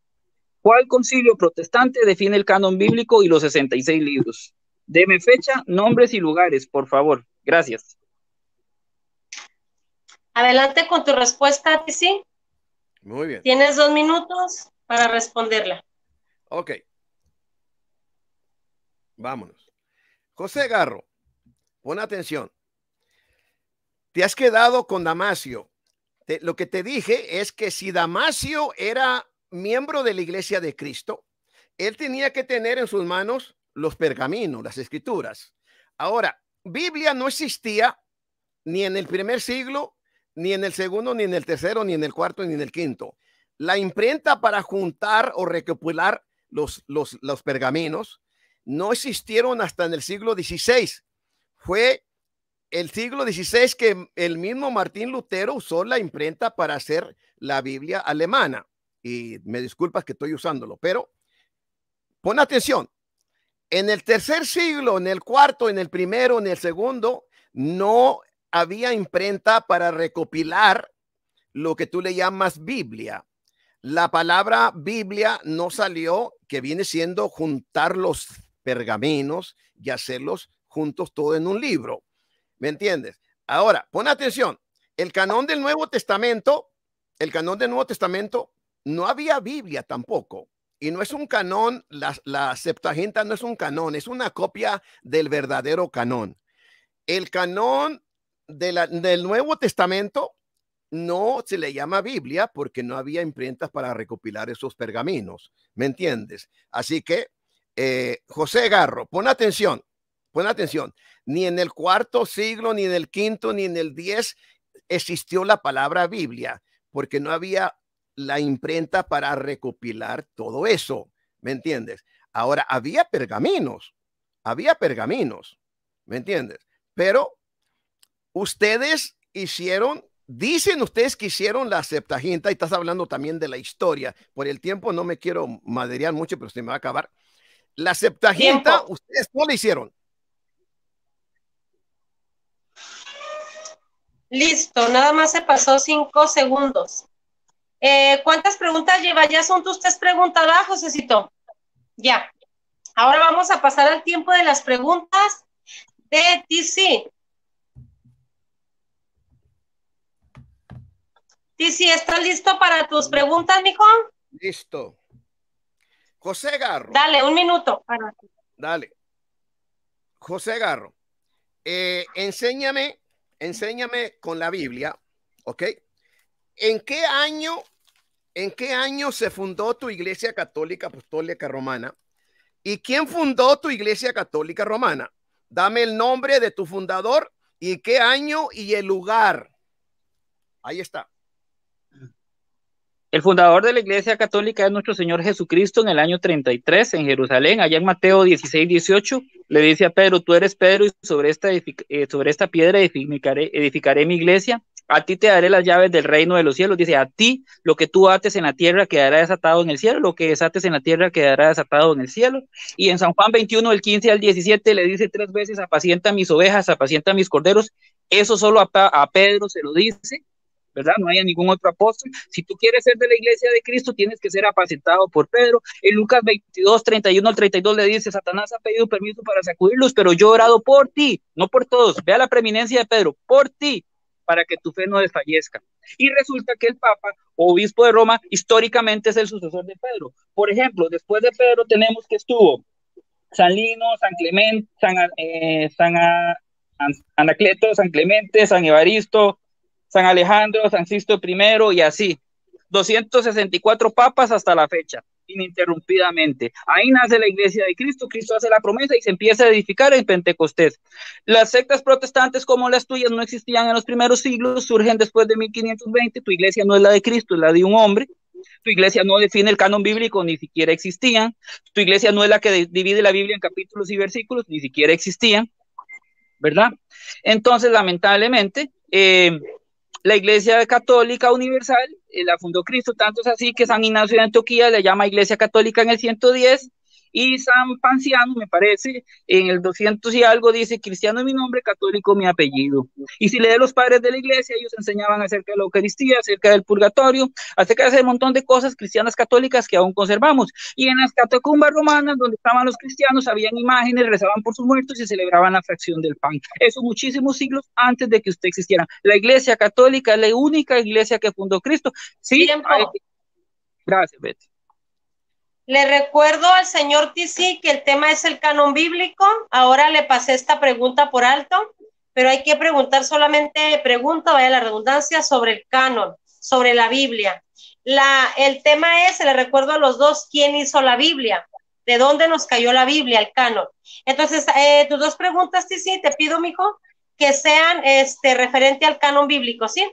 Speaker 3: cuál concilio protestante define el canon bíblico y los 66 libros. Deme fecha, nombres y lugares, por favor. Gracias.
Speaker 1: Adelante con tu respuesta, ¿sí? Muy bien. Tienes dos minutos para responderla.
Speaker 2: Ok. Vámonos. José Garro, pon atención. Te has quedado con Damasio. lo que te dije es que si Damasio era miembro de la iglesia de Cristo, él tenía que tener en sus manos los pergaminos, las escrituras. Ahora, Biblia no existía ni en el primer siglo ni en el segundo, ni en el tercero, ni en el cuarto, ni en el quinto. La imprenta para juntar o recopilar los, los, pergaminos no existieron hasta en el siglo XVI. Fue el siglo XVI que el mismo Martín Lutero usó la imprenta para hacer la Biblia alemana. Y me disculpas que estoy usándolo, pero pon atención. En el tercer siglo, en el cuarto, en el primero, en el segundo, no había imprenta para recopilar lo que tú le llamas Biblia. La palabra Biblia no salió, que viene siendo juntar los pergaminos y hacerlos juntos todo en un libro. ¿Me entiendes? Ahora, pon atención. El canon del Nuevo Testamento, el canon del Nuevo Testamento, no había Biblia tampoco. Y no es un canon, la, Septuaginta no es un canon, es una copia del verdadero canon. El canon del Nuevo Testamento no se le llama Biblia porque no había imprentas para recopilar esos pergaminos, ¿me entiendes? Así que, eh, José Garro, pon atención, pon atención, ni en el cuarto siglo, ni en el quinto, ni en el diez existió la palabra Biblia porque no había la imprenta para recopilar todo eso, ¿me entiendes? Ahora, había pergaminos, había pergaminos, ¿me entiendes? Pero ustedes hicieron, dicen ustedes que hicieron la Septaginta, y estás hablando también de la historia. Por el tiempo no me quiero maderear mucho, pero se me va a acabar. La Septaginta, ustedes no la hicieron.
Speaker 1: Listo, nada más se pasó cinco segundos. Eh, ¿Cuántas preguntas lleva? Ya son tus tres preguntas, Ya. Ahora vamos a pasar al tiempo de las preguntas de TC. Tizi, ¿estás listo para tus preguntas, mijo?
Speaker 2: Listo. José Garro. Dale, un minuto. Dale. José Garro, eh, enséñame, enséñame con la Biblia, ¿ok? ¿En qué año, en qué año se fundó tu Iglesia Católica Apostólica Romana? ¿Y quién fundó tu Iglesia Católica Romana? Dame el nombre de tu fundador y qué año y el lugar. Ahí está. El fundador de la Iglesia
Speaker 3: Católica es nuestro Señor Jesucristo en el año 33 en Jerusalén. Allá en Mateo 16, 18 le dice a Pedro, tú eres Pedro y sobre esta, eh, sobre esta piedra edificaré, mi iglesia. A ti te daré las llaves del reino de los cielos. Dice, a ti lo que tú ates en la tierra quedará desatado en el cielo, lo que desates en la tierra quedará desatado en el cielo. Y en San Juan 21, del 15 al 17, le dice tres veces, apacienta mis ovejas, apacienta mis corderos. Eso solo a Pedro se lo dice ¿verdad? No hay ningún otro apóstol. Si tú quieres ser de la iglesia de Cristo, tienes que ser apacentado por Pedro. En Lucas 22, 31 al 32 le dice, Satanás ha pedido permiso para sacudirlos, pero yo he orado por ti, no por todos. Vea la preeminencia de Pedro, por ti, para que tu fe no desfallezca. Y resulta que el Papa, obispo de Roma, históricamente es el sucesor de Pedro. Por ejemplo, después de Pedro tenemos que estuvo San Lino, San Clemente, eh, San Anacleto, San Clemente, San Evaristo, San Alejandro, San Sisto I y así. 264 papas hasta la fecha, ininterrumpidamente. Ahí nace la iglesia de Cristo, Cristo hace la promesa y se empieza a edificar en Pentecostés. Las sectas protestantes como las tuyas no existían en los primeros siglos, surgen después de 1520, tu iglesia no es la de Cristo, es la de un hombre. Tu iglesia no define el canon bíblico, ni siquiera existían. Tu iglesia no es la que divide la Biblia en capítulos y versículos, ni siquiera existían. ¿Verdad? Entonces, lamentablemente, eh, la Iglesia Católica Universal eh, la fundó Cristo, tanto es así que San Ignacio de Antioquía le llama Iglesia Católica en el 110 y San Panciano, me parece, en el 200 y algo dice, cristiano es mi nombre, católico mi apellido. Y si lee los padres de la iglesia, ellos enseñaban acerca de la Eucaristía, acerca del purgatorio, acerca de un montón de cosas cristianas católicas que aún conservamos. Y en las catacumbas romanas, donde estaban los cristianos, habían imágenes, rezaban por sus muertos y celebraban la fracción del pan. Eso muchísimos siglos antes de que usted existiera. La iglesia católica es la única iglesia que fundó Cristo. Sí, Gracias, Betty.
Speaker 1: Le recuerdo al señor Tizi que el tema es el canon bíblico. Ahora le pasé esta pregunta por alto, pero hay que preguntar solamente, pregunta, vaya la redundancia, sobre el canon, sobre la Biblia. La, el tema es, le recuerdo a los dos, quién hizo la Biblia, de dónde nos cayó la Biblia, el canon. Entonces, eh, tus dos preguntas, Tizi, te pido, mijo, que sean este, referente al canon bíblico, ¿sí?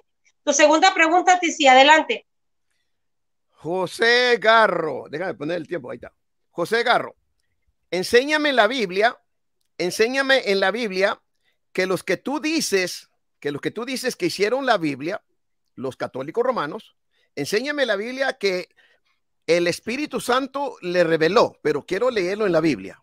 Speaker 1: Tu segunda pregunta, Tizi, adelante.
Speaker 2: José Garro, déjame poner el tiempo, ahí está. José Garro, enséñame la Biblia, enséñame en la Biblia que los que tú dices, que los que tú dices que hicieron la Biblia, los católicos romanos, enséñame la Biblia que el Espíritu Santo le reveló, pero quiero leerlo en la Biblia.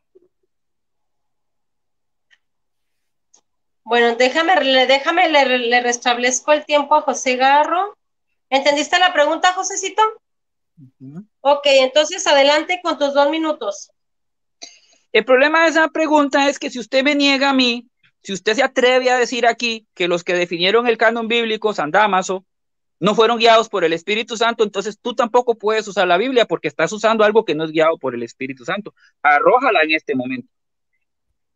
Speaker 1: Bueno, déjame, déjame, le, restablezco el tiempo a José Garro. ¿Entendiste la pregunta, Josecito? Ok, entonces adelante con tus dos minutos.
Speaker 3: El problema de esa pregunta es que si usted me niega a mí, si usted se atreve a decir aquí que los que definieron el canon bíblico, San Damaso, no fueron guiados por el Espíritu Santo, entonces tú tampoco puedes usar la Biblia porque estás usando algo que no es guiado por el Espíritu Santo. Arrójala en este momento.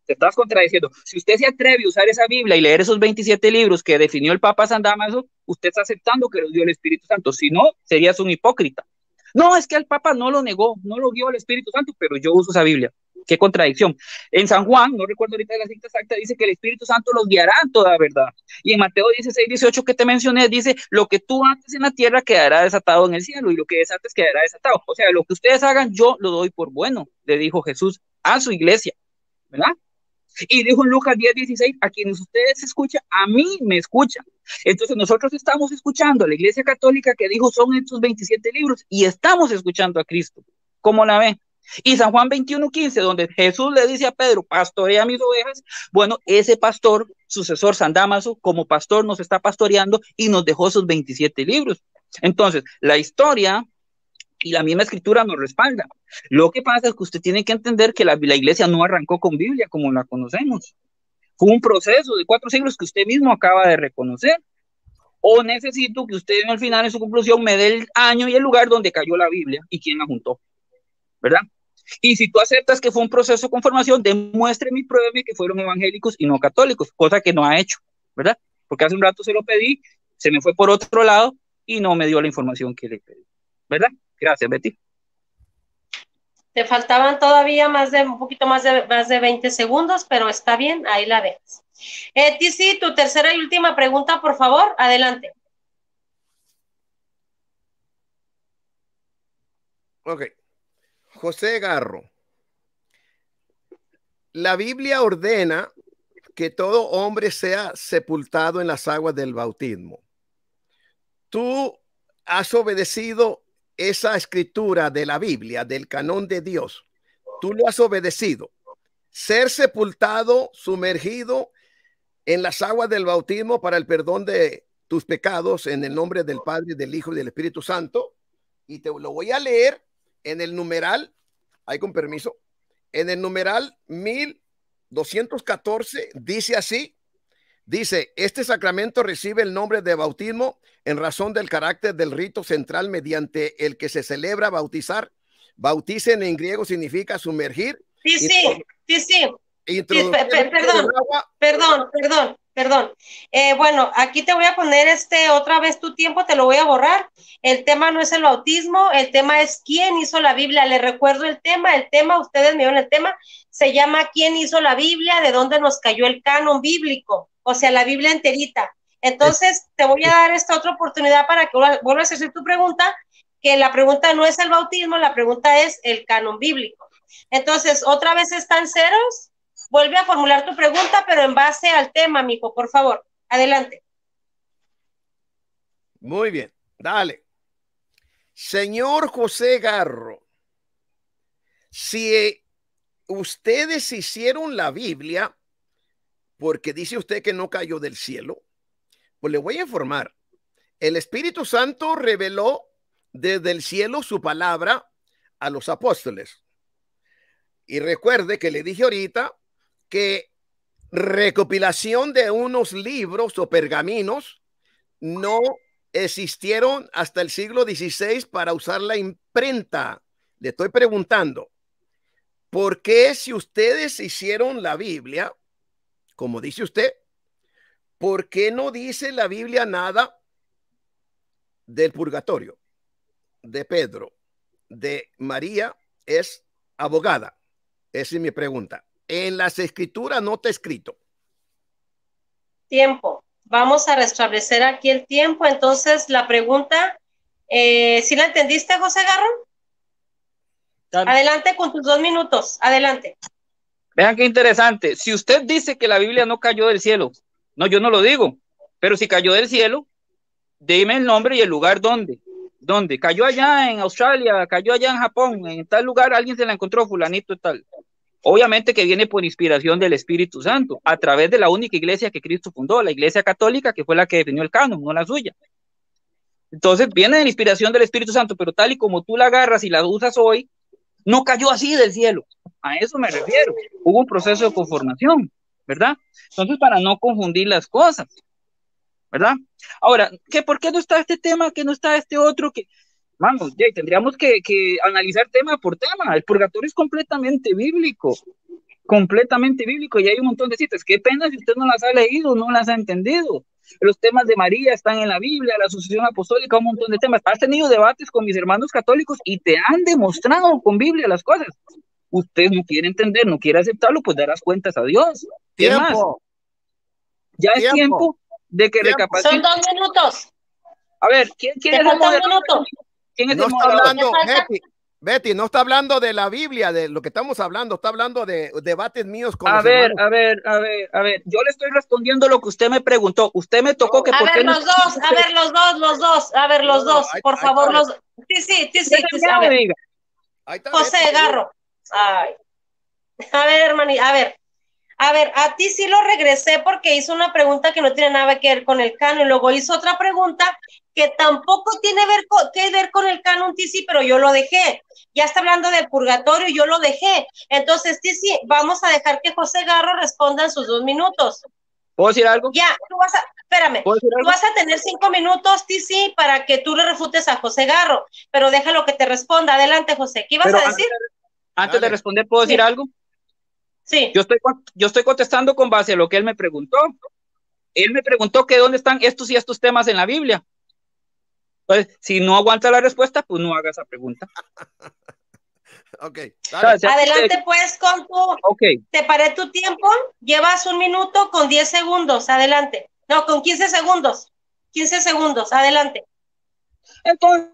Speaker 3: Te estás contradiciendo. Si usted se atreve a usar esa Biblia y leer esos 27 libros que definió el Papa San Damaso, usted está aceptando que los dio el Espíritu Santo. Si no, serías un hipócrita. No, es que el Papa no lo negó, no lo guió el Espíritu Santo, pero yo uso esa Biblia. Qué contradicción. En San Juan, no recuerdo ahorita la cita exacta, dice que el Espíritu Santo los guiará en toda verdad. Y en Mateo 16, 18 que te mencioné, dice, lo que tú antes en la tierra quedará desatado en el cielo y lo que desates quedará desatado. O sea, lo que ustedes hagan, yo lo doy por bueno, le dijo Jesús a su iglesia, ¿verdad? Y dijo en Lucas 10, 16, a quienes ustedes escuchan, a mí me escuchan. Entonces nosotros estamos escuchando a la Iglesia Católica que dijo son estos 27 libros y estamos escuchando a Cristo. ¿Cómo la ve? Y San Juan 21, 15, donde Jesús le dice a Pedro, pastorea mis ovejas. Bueno, ese pastor, sucesor San Damaso, como pastor nos está pastoreando y nos dejó sus 27 libros. Entonces, la historia y la misma escritura nos respalda. Lo que pasa es que usted tiene que entender que la, iglesia no arrancó con Biblia como la conocemos. Fue un proceso de cuatro siglos que usted mismo acaba de reconocer. O necesito que usted en el final en su conclusión me dé el año y el lugar donde cayó la Biblia y quién la juntó. ¿Verdad? Y si tú aceptas que fue un proceso de conformación demuéstreme y pruébeme que fueron evangélicos y no católicos, cosa que no ha hecho, ¿verdad? Porque hace un rato se lo pedí, se me fue por otro lado y no me dio la información que le pedí, ¿verdad? Gracias, Betty.
Speaker 1: Te faltaban todavía más de un poquito más de, más de 20 segundos, pero está bien, ahí la ves Eh, sí, tu tercera y última pregunta, por favor, adelante.
Speaker 2: Ok. José Garro. La Biblia ordena que todo hombre sea sepultado en las aguas del bautismo. ¿Tú has obedecido esa escritura de la Biblia, del canon de Dios, tú lo has obedecido, ser sepultado, sumergido en las aguas del bautismo para el perdón de tus pecados en el nombre del Padre, del Hijo y del Espíritu Santo. Y te lo voy a leer en el numeral, hay con permiso, en el numeral 1214 dice así, Dice, este sacramento recibe el nombre de bautismo en razón del carácter del rito central mediante el que se celebra bautizar. Bauticen en griego significa sumergir. Sí, sí, sí, sí. Perdón, perdón, perdón, perdón. Eh, bueno, aquí te voy a
Speaker 1: poner este otra vez tu tiempo, te lo voy a borrar. El tema no es el bautismo, el tema es quién hizo la Biblia. Le recuerdo el tema, el tema, ustedes me dieron el tema, se llama quién hizo la Biblia, de dónde nos cayó el canon bíblico o sea, la Biblia enterita. Entonces, te voy a dar esta otra oportunidad para que vuelvas a hacer tu pregunta, que la pregunta no es el bautismo, la pregunta es el canon bíblico. Entonces, otra vez están ceros, vuelve a formular tu pregunta, pero en base al tema, mijo, por favor. Adelante.
Speaker 2: Muy bien, dale. Señor José Garro, si eh, ustedes hicieron la Biblia, porque dice usted que no cayó del cielo. Pues le voy a informar. El Espíritu Santo reveló desde el cielo su palabra a los apóstoles. Y recuerde que le dije ahorita que recopilación de unos libros o pergaminos no existieron hasta el siglo XVI para usar la imprenta. Le estoy preguntando, ¿por qué si ustedes hicieron la Biblia, como dice usted, ¿por qué no dice la Biblia nada del purgatorio, de Pedro, de María es abogada? Esa es mi pregunta. En las escrituras no está escrito.
Speaker 1: Tiempo. Vamos a restablecer aquí el tiempo. Entonces, la pregunta, ¿si eh, ¿sí la entendiste, José Garro?
Speaker 3: Adelante con tus dos minutos. Adelante. Vean qué interesante. Si usted dice que la Biblia no cayó del cielo, no, yo no lo digo, pero si cayó del cielo, dime el nombre y el lugar ¿dónde? ¿Dónde? Cayó allá en Australia, cayó allá en Japón, en tal lugar alguien se la encontró, fulanito y tal. Obviamente que viene por inspiración del Espíritu Santo, a través de la única iglesia que Cristo fundó, la iglesia católica, que fue la que definió el canon, no la suya. Entonces viene de inspiración del Espíritu Santo, pero tal y como tú la agarras y la usas hoy, no cayó así del cielo. A eso me refiero. Hubo un proceso de conformación, ¿verdad? Entonces, para no confundir las cosas, ¿verdad? Ahora, ¿qué, ¿por qué no está este tema? ¿Qué no está este otro? Que, vamos, Jay, tendríamos que, que, analizar tema por tema. El purgatorio es completamente bíblico, completamente bíblico, y hay un montón de citas. Qué pena si usted no las ha leído, no las ha entendido los temas de María están en la Biblia, la sucesión apostólica, un montón de temas. Has tenido debates con mis hermanos católicos y te han demostrado con Biblia las cosas. Usted no quiere entender, no quiere aceptarlo, pues darás cuentas a Dios. ¿Tiempo? Ya es tiempo de que Son dos minutos. A ver, ¿quién quiere ¿Te minutos?
Speaker 2: ¿Quién es no está hablando, Betty, no está hablando de la Biblia, de lo que estamos hablando, está hablando de debates míos con A ver, a
Speaker 3: ver, a ver, a ver, yo le estoy respondiendo lo que
Speaker 2: usted me preguntó. Usted me tocó que A ver, los
Speaker 3: dos, a ver,
Speaker 1: los dos, los dos, a ver, los dos, por favor, los Sí, sí, sí, sí, sí a José Garro. A ver, hermani, a ver. A ver, a ti sí lo regresé porque hizo una pregunta que no tiene nada que ver con el cano y luego hizo otra pregunta que tampoco tiene ver que ver con el canon Tizi, pero yo lo dejé. Ya está hablando del purgatorio, yo lo dejé. Entonces, Tizi, vamos a dejar que José Garro responda en sus dos minutos. ¿Puedo decir algo? Ya, tú vas a, a tener cinco minutos, Tizi, para que tú le refutes a José Garro, pero déjalo que te responda. Adelante, José, ¿qué vas a decir?
Speaker 3: Antes, de responder, ¿puedo decir algo? Sí. Yo estoy, yo estoy contestando con base a lo que él me preguntó. Él me preguntó que dónde están estos y estos temas en la Biblia. Entonces, si no aguanta la respuesta, pues no haga esa pregunta. ok. Adelante
Speaker 1: pues con tu... Ok. Te paré tu tiempo, llevas un minuto con 10 segundos, adelante. No, con 15 segundos.
Speaker 3: 15 segundos, adelante. Entonces,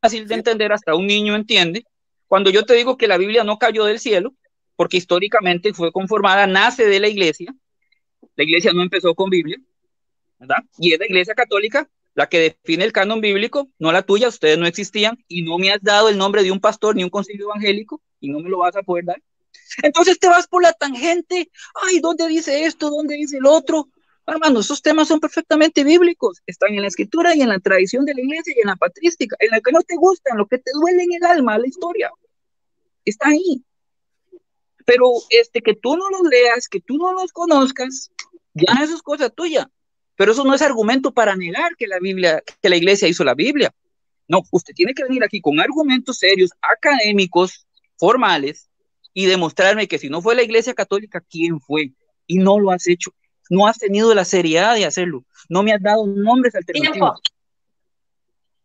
Speaker 3: fácil de entender, hasta un niño entiende. Cuando yo te digo que la Biblia no cayó del cielo, porque históricamente fue conformada, nace de la iglesia, la iglesia no empezó con Biblia, ¿verdad? Y es la iglesia católica la que define el canon bíblico, no la tuya, ustedes no existían y no me has dado el nombre de un pastor ni un concilio evangélico y no me lo vas a poder dar. Entonces te vas por la tangente, ay, ¿dónde dice esto? ¿Dónde dice el otro? Hermano, esos temas son perfectamente bíblicos, están en la escritura y en la tradición de la iglesia y en la patrística, en la que no te gustan, lo que te duele en el alma, la historia. Está ahí. Pero este que tú no los leas, que tú no los conozcas, ya eso es cosa tuya. Pero eso no es argumento para negar que la Biblia, que la iglesia hizo la Biblia. No, usted tiene que venir aquí con argumentos serios, académicos, formales, y demostrarme que si no fue la iglesia católica, ¿quién fue? Y no lo has hecho. No has tenido la seriedad de hacerlo. No me has dado nombres alternativos.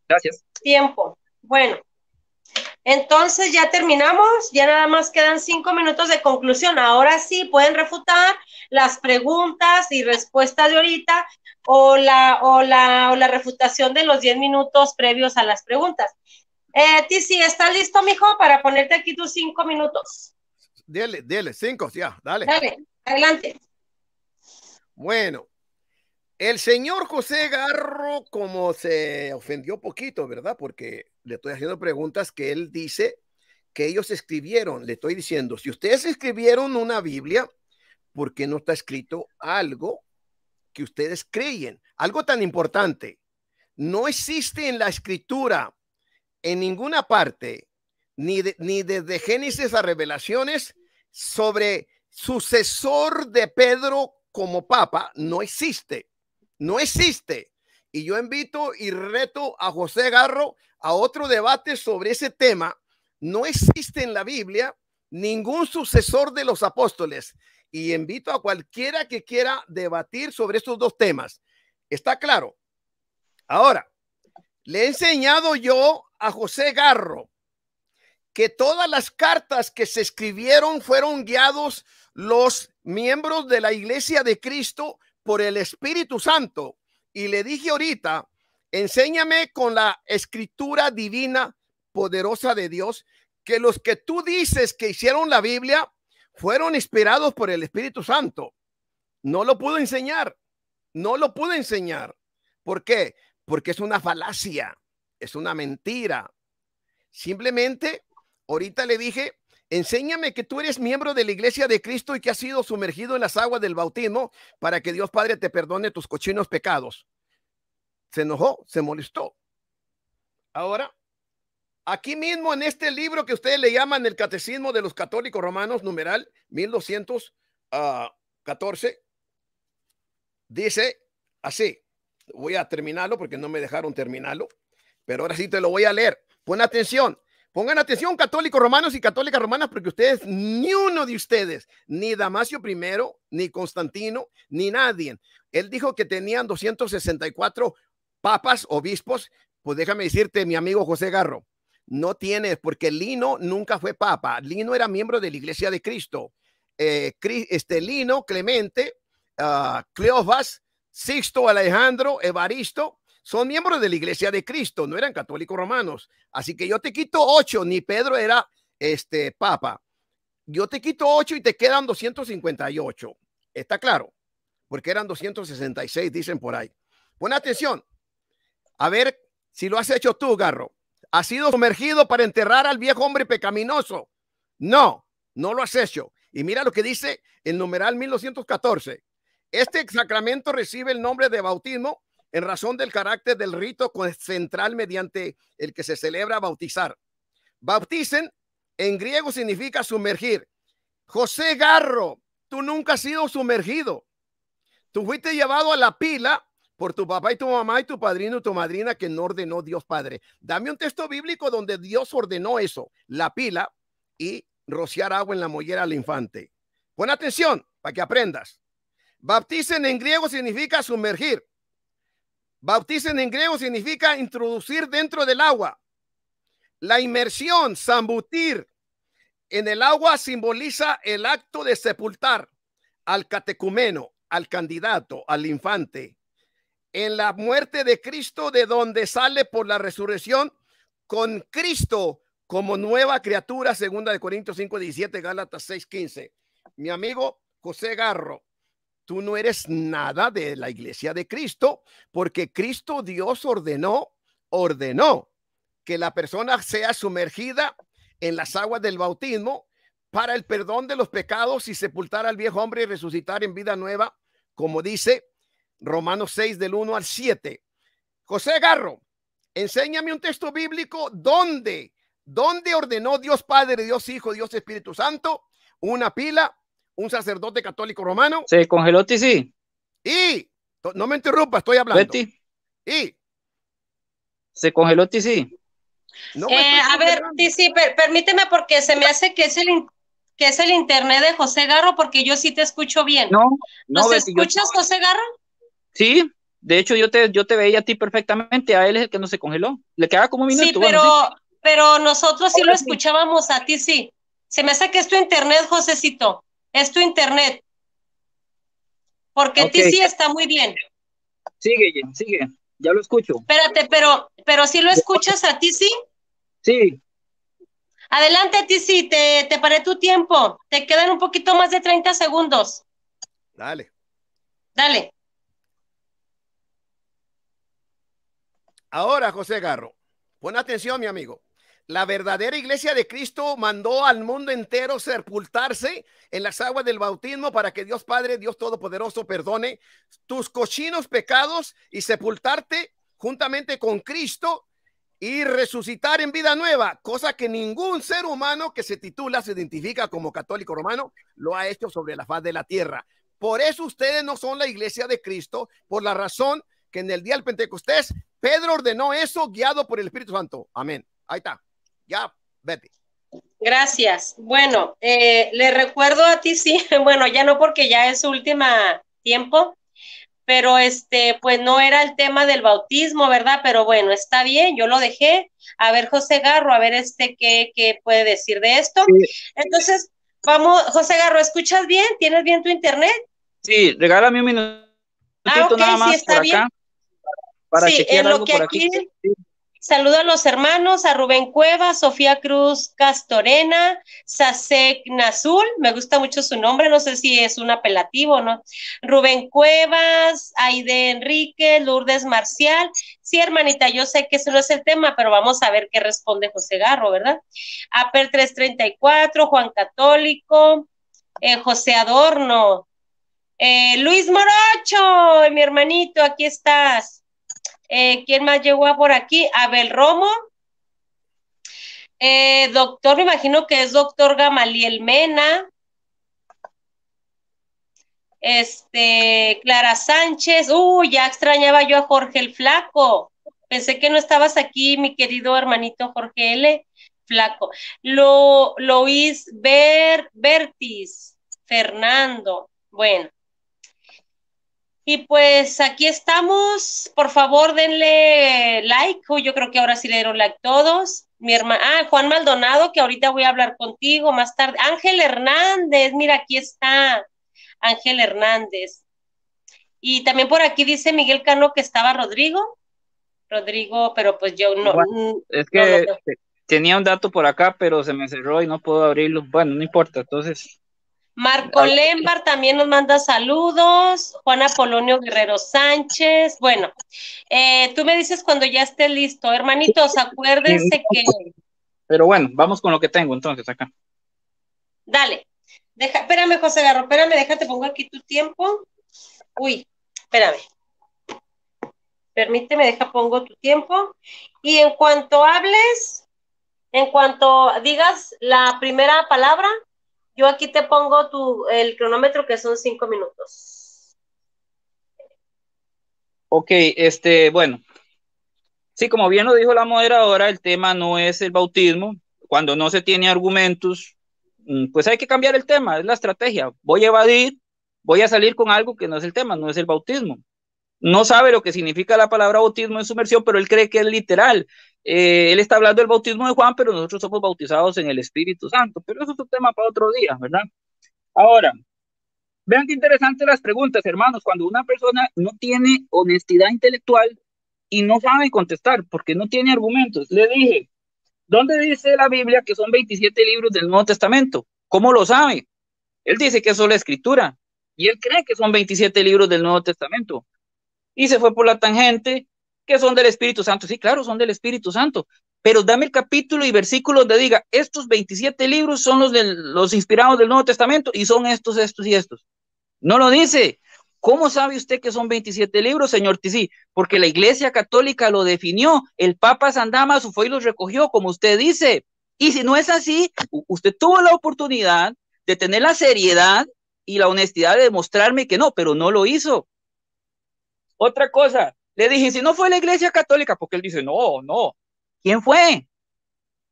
Speaker 3: Gracias.
Speaker 1: Tiempo. Bueno, entonces ya terminamos, ya nada más quedan cinco minutos de conclusión. Ahora sí pueden refutar las preguntas y respuestas de ahorita o la, o la, o la refutación de los 10 minutos previos a las preguntas. Eh, Tizi, ¿estás listo, mijo, para ponerte aquí tus cinco minutos?
Speaker 2: Dile, dile, cinco, ya, dale. Dale, adelante. Bueno, el señor José Garro, como se ofendió poquito, ¿verdad? Porque le estoy haciendo preguntas que él dice que ellos escribieron. Le estoy diciendo, si ustedes escribieron una Biblia, ¿por qué no está escrito algo que ustedes creen? Algo tan importante. No existe en la escritura, en ninguna parte, ni, ni desde Génesis a Revelaciones, sobre sucesor de Pedro como papa, no existe. No existe. Y yo invito y reto a José Garro a otro debate sobre ese tema. No existe en la Biblia ningún sucesor de los apóstoles y invito a cualquiera que quiera debatir sobre estos dos temas. ¿Está claro? Ahora, le he enseñado yo a José Garro que todas las cartas que se escribieron fueron guiados los miembros de la iglesia de Cristo por el Espíritu Santo. Y le dije ahorita, enséñame con la escritura divina poderosa de Dios, que los que tú dices que hicieron la Biblia fueron inspirados por el Espíritu Santo. No lo pudo enseñar, no lo pudo enseñar. ¿Por qué? Porque es una falacia, es una mentira. Simplemente, ahorita le dije, enséñame que tú eres miembro de la iglesia de Cristo y que has sido sumergido en las aguas del bautismo para que Dios Padre te perdone tus cochinos pecados. Se enojó, se molestó. Ahora, Aquí mismo en este libro que ustedes le llaman el Catecismo de los Católicos Romanos, numeral 1214, ah, dice así. Voy a terminarlo porque no me dejaron terminarlo, pero ahora sí te lo voy a leer. Pon atención. Pongan atención, católicos romanos y católicas romanas, porque ustedes, ni uno de ustedes, ni Damasio I, ni Constantino, ni nadie. Él dijo que tenían 264 papas, obispos. Pues déjame decirte, mi amigo José Garro, no tienes, porque Lino nunca fue papa. Lino era miembro de la Iglesia de Cristo. Eh, este Lino, Clemente, uh, Cleofas, Sixto, Alejandro, Evaristo, son miembros de la Iglesia de Cristo, no eran católicos romanos. Así que yo te quito ocho, ni Pedro era este papa. Yo te quito ocho y te quedan 258. Está claro, porque eran 266, dicen por ahí. Pon atención. A ver si lo has hecho tú, Garro ha sido sumergido para enterrar al viejo hombre pecaminoso. No, no lo has hecho. Y mira lo que dice el numeral 1914. Este sacramento recibe el nombre de bautismo en razón del carácter del rito central mediante el que se celebra bautizar. Bauticen en griego significa sumergir. José Garro, tú nunca has sido sumergido. Tú fuiste llevado a la pila por tu papá y tu mamá y tu padrino y tu madrina que no ordenó Dios Padre. Dame un texto bíblico donde Dios ordenó eso, la pila y rociar agua en la mollera al infante. Pon atención para que aprendas. Bapticen en griego significa sumergir. Bapticen en griego significa introducir dentro del agua. La inmersión, zambutir en el agua simboliza el acto de sepultar al catecumeno, al candidato, al infante, en la muerte de Cristo, de donde sale por la resurrección con Cristo como nueva criatura, segunda de Corintios 5, 17, Gálatas 6, 15. Mi amigo José Garro, tú no eres nada de la iglesia de Cristo, porque Cristo Dios ordenó, ordenó que la persona sea sumergida en las aguas del bautismo para el perdón de los pecados y sepultar al viejo hombre y resucitar en vida nueva, como dice Romanos 6 del 1 al 7. José Garro, enséñame un texto bíblico donde, donde ordenó Dios Padre, Dios Hijo, Dios Espíritu Santo, una pila, un sacerdote católico romano. Se congeló sí. Y, no me interrumpa, estoy hablando. ti Y.
Speaker 3: Se congeló eh, sí.
Speaker 2: a ver,
Speaker 1: permíteme porque se me hace que es el que es el internet de José Garro porque yo sí te escucho bien. No, no ¿Nos escuchas, José Garro?
Speaker 3: Sí, de hecho yo te, yo te veía a ti perfectamente, a él es el que no se congeló. Le queda como un minuto. Sí, pero,
Speaker 1: pero nosotros sí lo escuchábamos, a ti sí. Se me hace que es tu internet, Josecito, es tu internet. Porque a ti sí está muy bien. Sigue,
Speaker 3: sigue, ya lo escucho.
Speaker 1: Espérate, pero, pero si lo escuchas a ti sí. Sí, Adelante, Tizi, te, te paré tu tiempo. Te quedan un poquito más de
Speaker 2: 30 segundos. Dale. Dale. Ahora, José Garro, pon atención, mi amigo. La verdadera iglesia de Cristo mandó al mundo entero sepultarse en las aguas del bautismo para que Dios Padre, Dios Todopoderoso, perdone tus cochinos pecados y sepultarte juntamente con Cristo y resucitar en vida nueva, cosa que ningún ser humano que se titula, se identifica como católico romano, lo ha hecho sobre la faz de la tierra. Por eso ustedes no son la iglesia de Cristo, por la razón que en el día del Pentecostés Pedro ordenó eso guiado por el Espíritu Santo. Amén. Ahí está. Ya, vete.
Speaker 1: Gracias. Bueno, eh, le recuerdo a ti, sí, bueno, ya no porque ya es su último tiempo, pero este, pues no era el tema del bautismo, ¿verdad? Pero bueno, está bien, yo lo dejé. A ver, José Garro, a ver este qué, puede decir de esto. Entonces, vamos, José Garro, ¿escuchas bien? ¿Tienes bien tu internet?
Speaker 3: Sí, regálame un minuto. ah, sí, está bien sí, lo que aquí.
Speaker 1: Saludo a los hermanos, a Rubén Cuevas, Sofía Cruz Castorena, Sasek Nazul, me gusta mucho su nombre, no sé si es un apelativo, o ¿no? Rubén Cuevas, Aide Enrique, Lourdes Marcial. Sí, hermanita, yo sé que eso no es el tema, pero vamos a ver qué responde José Garro, ¿verdad? Aper 334, Juan Católico, eh, José Adorno, eh, Luis Morocho, mi hermanito, aquí estás. Eh, ¿Quién más llegó por aquí? Abel Romo. Eh, doctor, me imagino que es doctor Gamaliel Mena. Este, Clara Sánchez. Uy, ya extrañaba yo a Jorge el Flaco. Pensé que no estabas aquí, mi querido hermanito Jorge L. Flaco. Lo, Luis Bertis, Fernando. Bueno, y pues aquí estamos. Por favor, denle like. yo creo que ahora sí le dieron like todos. Mi hermano ah, Juan Maldonado, que ahorita voy a hablar contigo más tarde. Ángel Hernández, mira, aquí está. Ángel Hernández. Y también por aquí dice Miguel Cano que estaba Rodrigo. Rodrigo, pero pues yo no. Mm, es que
Speaker 3: tenía un dato por acá, pero se me cerró y no puedo abrirlo. Bueno, no importa. Entonces,
Speaker 1: Marco Lembar también nos manda saludos. Juana Polonio Guerrero Sánchez. Bueno, eh, tú me dices cuando ya esté listo. Hermanitos, acuérdense que.
Speaker 3: Pero bueno, vamos con lo que tengo entonces acá.
Speaker 1: Dale. Deja, espérame, José Garro, espérame, déjate, pongo aquí tu tiempo. Uy, espérame. Permíteme, deja, pongo tu tiempo. Y en cuanto hables, en cuanto digas la primera palabra, yo aquí te pongo tu, el cronómetro que son cinco minutos.
Speaker 3: Ok, este, bueno. Sí, como bien lo dijo la moderadora, el tema no es el bautismo. Cuando no se tiene argumentos, mm, pues hay que cambiar el tema, es la estrategia. Voy a evadir, voy a salir con algo que no es el tema, no es el bautismo no sabe lo que significa la palabra bautismo en sumersión, pero él cree que es literal. Eh, él está hablando del bautismo de Juan, pero nosotros somos bautizados en el Espíritu Santo. Pero eso es un tema para otro día, ¿verdad? Ahora, vean qué interesantes las preguntas, hermanos. Cuando una persona no tiene honestidad intelectual y no sabe contestar porque no tiene argumentos, le dije, ¿dónde dice la Biblia que son 27 libros del Nuevo Testamento? ¿Cómo lo sabe? Él dice que eso es la escritura y él cree que son 27 libros del Nuevo Testamento y se fue por la tangente, que son del Espíritu Santo. Sí, claro, son del Espíritu Santo, pero dame el capítulo y versículo donde diga, estos 27 libros son los, los inspirados del Nuevo Testamento y son estos, estos y estos. No lo dice. ¿Cómo sabe usted que son 27 libros, señor Tizí? Porque la Iglesia Católica lo definió, el Papa San Damaso fue y los recogió, como usted dice. Y si no es así, usted tuvo la oportunidad de tener la seriedad y la honestidad de demostrarme que no, pero no lo hizo. Otra cosa, le dije, si no fue la iglesia católica, porque él dice, no, no. ¿Quién fue?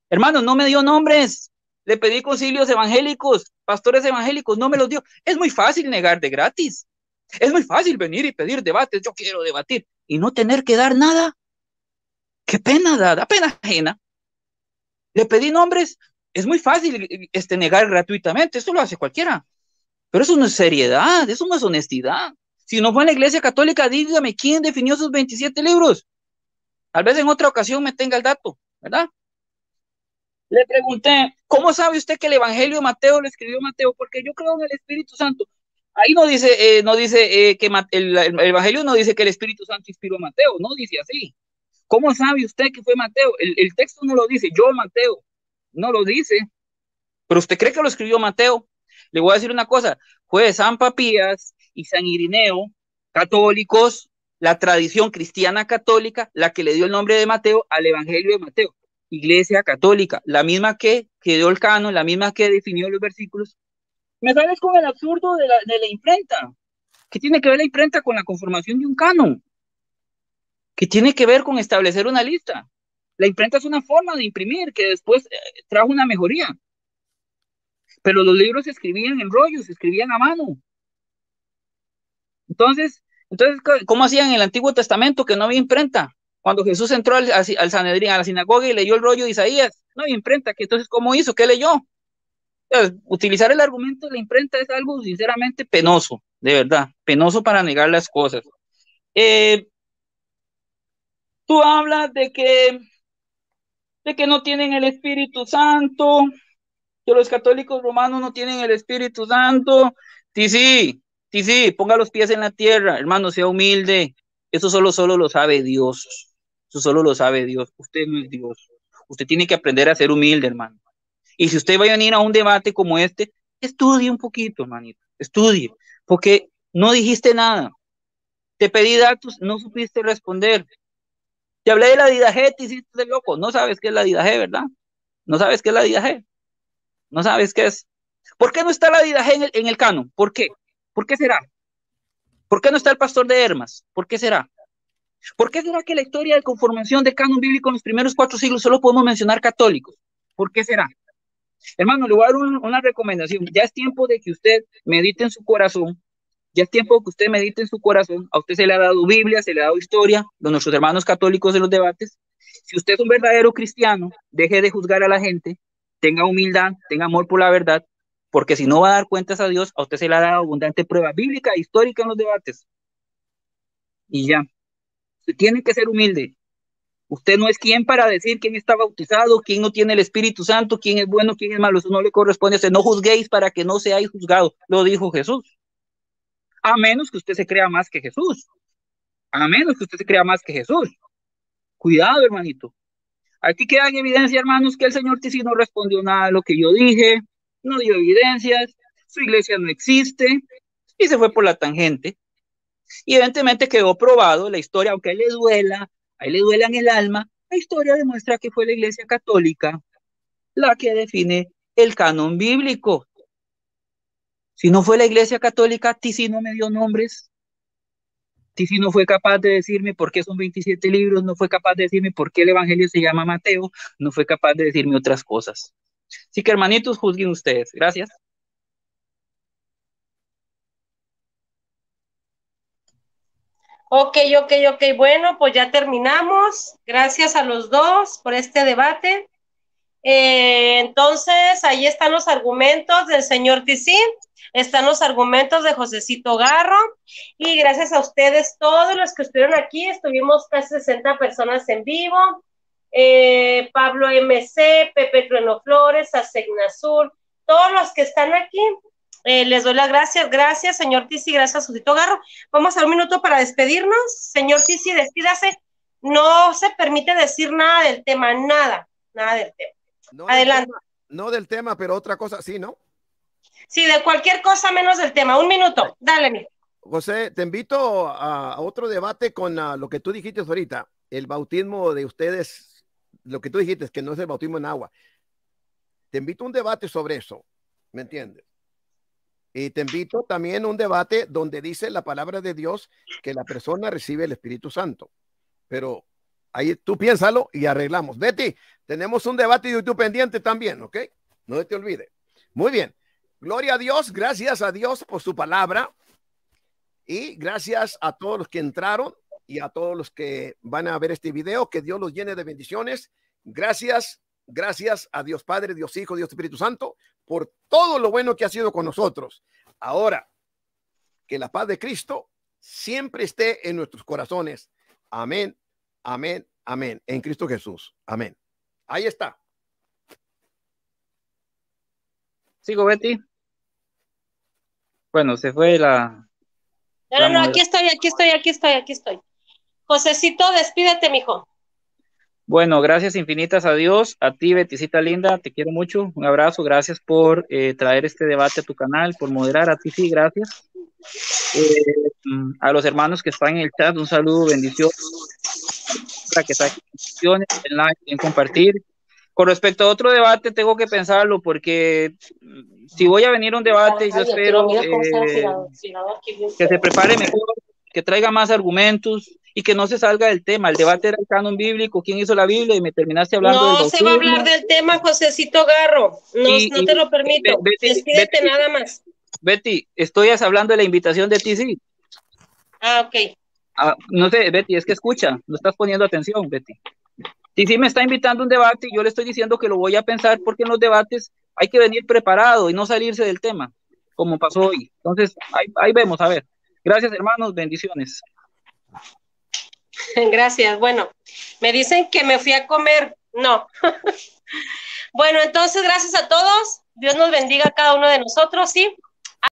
Speaker 3: Hermano, no me dio nombres. Le pedí concilios evangélicos, pastores evangélicos, no me los dio. Es muy fácil negar de gratis. Es muy fácil venir y pedir debates. Yo quiero debatir y no tener que dar nada. Qué pena da, da pena ajena. Le pedí nombres. Es muy fácil este, negar gratuitamente. Eso lo hace cualquiera. Pero eso no es seriedad, eso no es honestidad. Si no fue en la Iglesia Católica, dígame quién definió sus 27 libros. Tal vez en otra ocasión me tenga el dato, ¿verdad? Le pregunté, ¿cómo sabe usted que el Evangelio de Mateo lo escribió Mateo? Porque yo creo en el Espíritu Santo. Ahí no dice, eh, no dice eh, que el, Evangelio no dice que el Espíritu Santo inspiró a Mateo, no dice así. ¿Cómo sabe usted que fue Mateo? El, el texto no lo dice, yo Mateo, no lo dice. Pero usted cree que lo escribió Mateo. Le voy a decir una cosa, fue San Papías y San Irineo, católicos, la tradición cristiana católica, la que le dio el nombre de Mateo al Evangelio de Mateo, Iglesia Católica, la misma que, que dio el canon, la misma que definió los versículos. Me sales con el absurdo de la, imprenta. ¿Qué tiene que ver la imprenta con la conformación de un canon? ¿Qué tiene que ver con establecer una lista? La imprenta es una forma de imprimir que después eh, trajo una mejoría. Pero los libros se escribían en rollos, se escribían a mano. Entonces, entonces, ¿cómo hacían en el Antiguo Testamento que no había imprenta? Cuando Jesús entró al, Sanedrín, a la sinagoga y leyó el rollo de Isaías, no había imprenta. Que entonces, ¿cómo hizo? ¿Qué leyó? Pues, utilizar el argumento de la imprenta es algo sinceramente penoso, de verdad, penoso para negar las cosas. Eh, tú hablas de que, de que no tienen el Espíritu Santo, que los católicos romanos no tienen el Espíritu Santo. Sí, sí, Sí, sí, ponga los pies en la tierra, hermano, sea humilde. Eso solo, solo lo sabe Dios. Eso solo lo sabe Dios. Usted no es Dios. Usted tiene que aprender a ser humilde, hermano. Y si usted va a venir a un debate como este, estudie un poquito, hermanito. Estudie. Porque no dijiste nada. Te pedí datos, no supiste responder. Te hablé de la didaje, te hiciste loco. No sabes qué es la didaje, ¿verdad? No sabes qué es la didaje. No sabes qué es. ¿Por qué no está la didaje en el, en el canon? ¿Por qué? ¿Por qué será? ¿Por qué no está el pastor de Hermas? ¿Por qué será? ¿Por qué será que la historia de conformación de canon bíblico en los primeros cuatro siglos solo podemos mencionar católicos? ¿Por qué será? Hermano, le voy a dar una recomendación. Ya es tiempo de que usted medite en su corazón. Ya es tiempo de que usted medite en su corazón. A usted se le ha dado Biblia, se le ha dado historia, de nuestros hermanos católicos de los debates. Si usted es un verdadero cristiano, deje de juzgar a la gente, tenga humildad, tenga amor por la verdad, porque si no va a dar cuentas a Dios, a usted se le ha dado abundante prueba bíblica, e histórica en los debates. Y ya. Tiene que ser humilde. Usted no es quien para decir quién está bautizado, quién no tiene el Espíritu Santo, quién es bueno, quién es malo. Eso no le corresponde a usted. No juzguéis para que no seáis juzgados. Lo dijo Jesús. A menos que usted se crea más que Jesús. A menos que usted se crea más que Jesús. Cuidado, hermanito. Aquí queda en evidencia, hermanos, que el Señor Tizino no respondió nada a lo que yo dije, no dio evidencias, su iglesia no existe, y se fue por la tangente. Y evidentemente quedó probado la historia, aunque a él le duela, a él le duela en el alma, la historia demuestra que fue la iglesia católica la que define el canon bíblico. Si no fue la iglesia católica, tisi no me dio nombres. tisi no fue capaz de decirme por qué son 27 libros, no fue capaz de decirme por qué el Evangelio se llama Mateo, no fue capaz de decirme otras cosas. Así que hermanitos, juzguen ustedes. Gracias.
Speaker 1: Ok, ok, ok. Bueno, pues ya terminamos. Gracias a los dos por este debate. Eh, entonces, ahí están los argumentos del señor Tisín, están los argumentos de Josecito Garro. Y gracias a ustedes, todos los que estuvieron aquí, estuvimos casi 60 personas en vivo. Eh, Pablo MC, Pepe Trueno Flores, Sur todos los que están aquí. Eh, les doy las gracias, gracias, señor Tisi gracias, Susito Garro. Vamos a un minuto para despedirnos. Señor Tisi despídase. No se permite decir nada del tema, nada, nada del tema.
Speaker 2: No Adelante. Del tema, no del tema, pero otra cosa, sí,
Speaker 1: ¿no? Sí, de cualquier cosa menos del tema. Un minuto, dale,
Speaker 2: mi. José, te invito a, otro debate con ah, lo que tú dijiste ahorita, el bautismo de ustedes lo que tú dijiste es que no es el bautismo en agua. Te invito a un debate sobre eso, ¿me entiendes? Y te invito también a un debate donde dice la palabra de Dios que la persona recibe el Espíritu Santo. Pero ahí tú piénsalo y arreglamos. Betty, tenemos un debate de YouTube pendiente también, ¿ok? No te olvides. Muy bien. Gloria a Dios, gracias a Dios por su palabra. Y gracias a todos los que entraron y a todos los que van a ver este video. Que Dios los llene de bendiciones. Gracias, gracias a Dios Padre, Dios Hijo, Dios Espíritu Santo por todo lo bueno que ha sido con nosotros. Ahora, que la paz de Cristo siempre esté en nuestros corazones. Amén, amén, amén. En Cristo Jesús. Amén. Ahí está. Sigo, Betty.
Speaker 3: Bueno, se fue la. No, aquí
Speaker 1: estoy, aquí estoy, aquí estoy, aquí estoy. Josecito, despídete, mijo.
Speaker 3: Bueno, gracias infinitas a Dios, a ti, Betisita Linda, te quiero mucho, un abrazo, gracias por eh, traer este debate a tu canal, por moderar, a ti sí, gracias. Eh, a los hermanos que están en el chat, un saludo, bendición, para que en like, compartir. Con respecto a otro debate, tengo que pensarlo, porque mm, si voy a venir a un debate, yo espero eh, que se prepare mejor que traiga más argumentos y que no se salga del tema. El debate era el canon bíblico, quién hizo la Biblia y me terminaste hablando. No se va a hablar del tema, Josécito Garro. No, no te lo permito. Betty, Despídete nada más. Betty, estoy hablando de la invitación de TC. Ah, ok. Ah, no sé, Betty, es que escucha, no estás poniendo atención, Betty. TC me está invitando a un debate y yo le estoy diciendo que lo voy a pensar porque en los debates hay que venir preparado y no salirse del tema, como pasó hoy. Entonces, ahí, ahí vemos, a ver. Gracias, hermanos. Bendiciones.
Speaker 1: Gracias. Bueno, me dicen que me fui a comer. No. bueno, entonces, gracias a todos. Dios nos bendiga a cada uno de nosotros, ¿sí?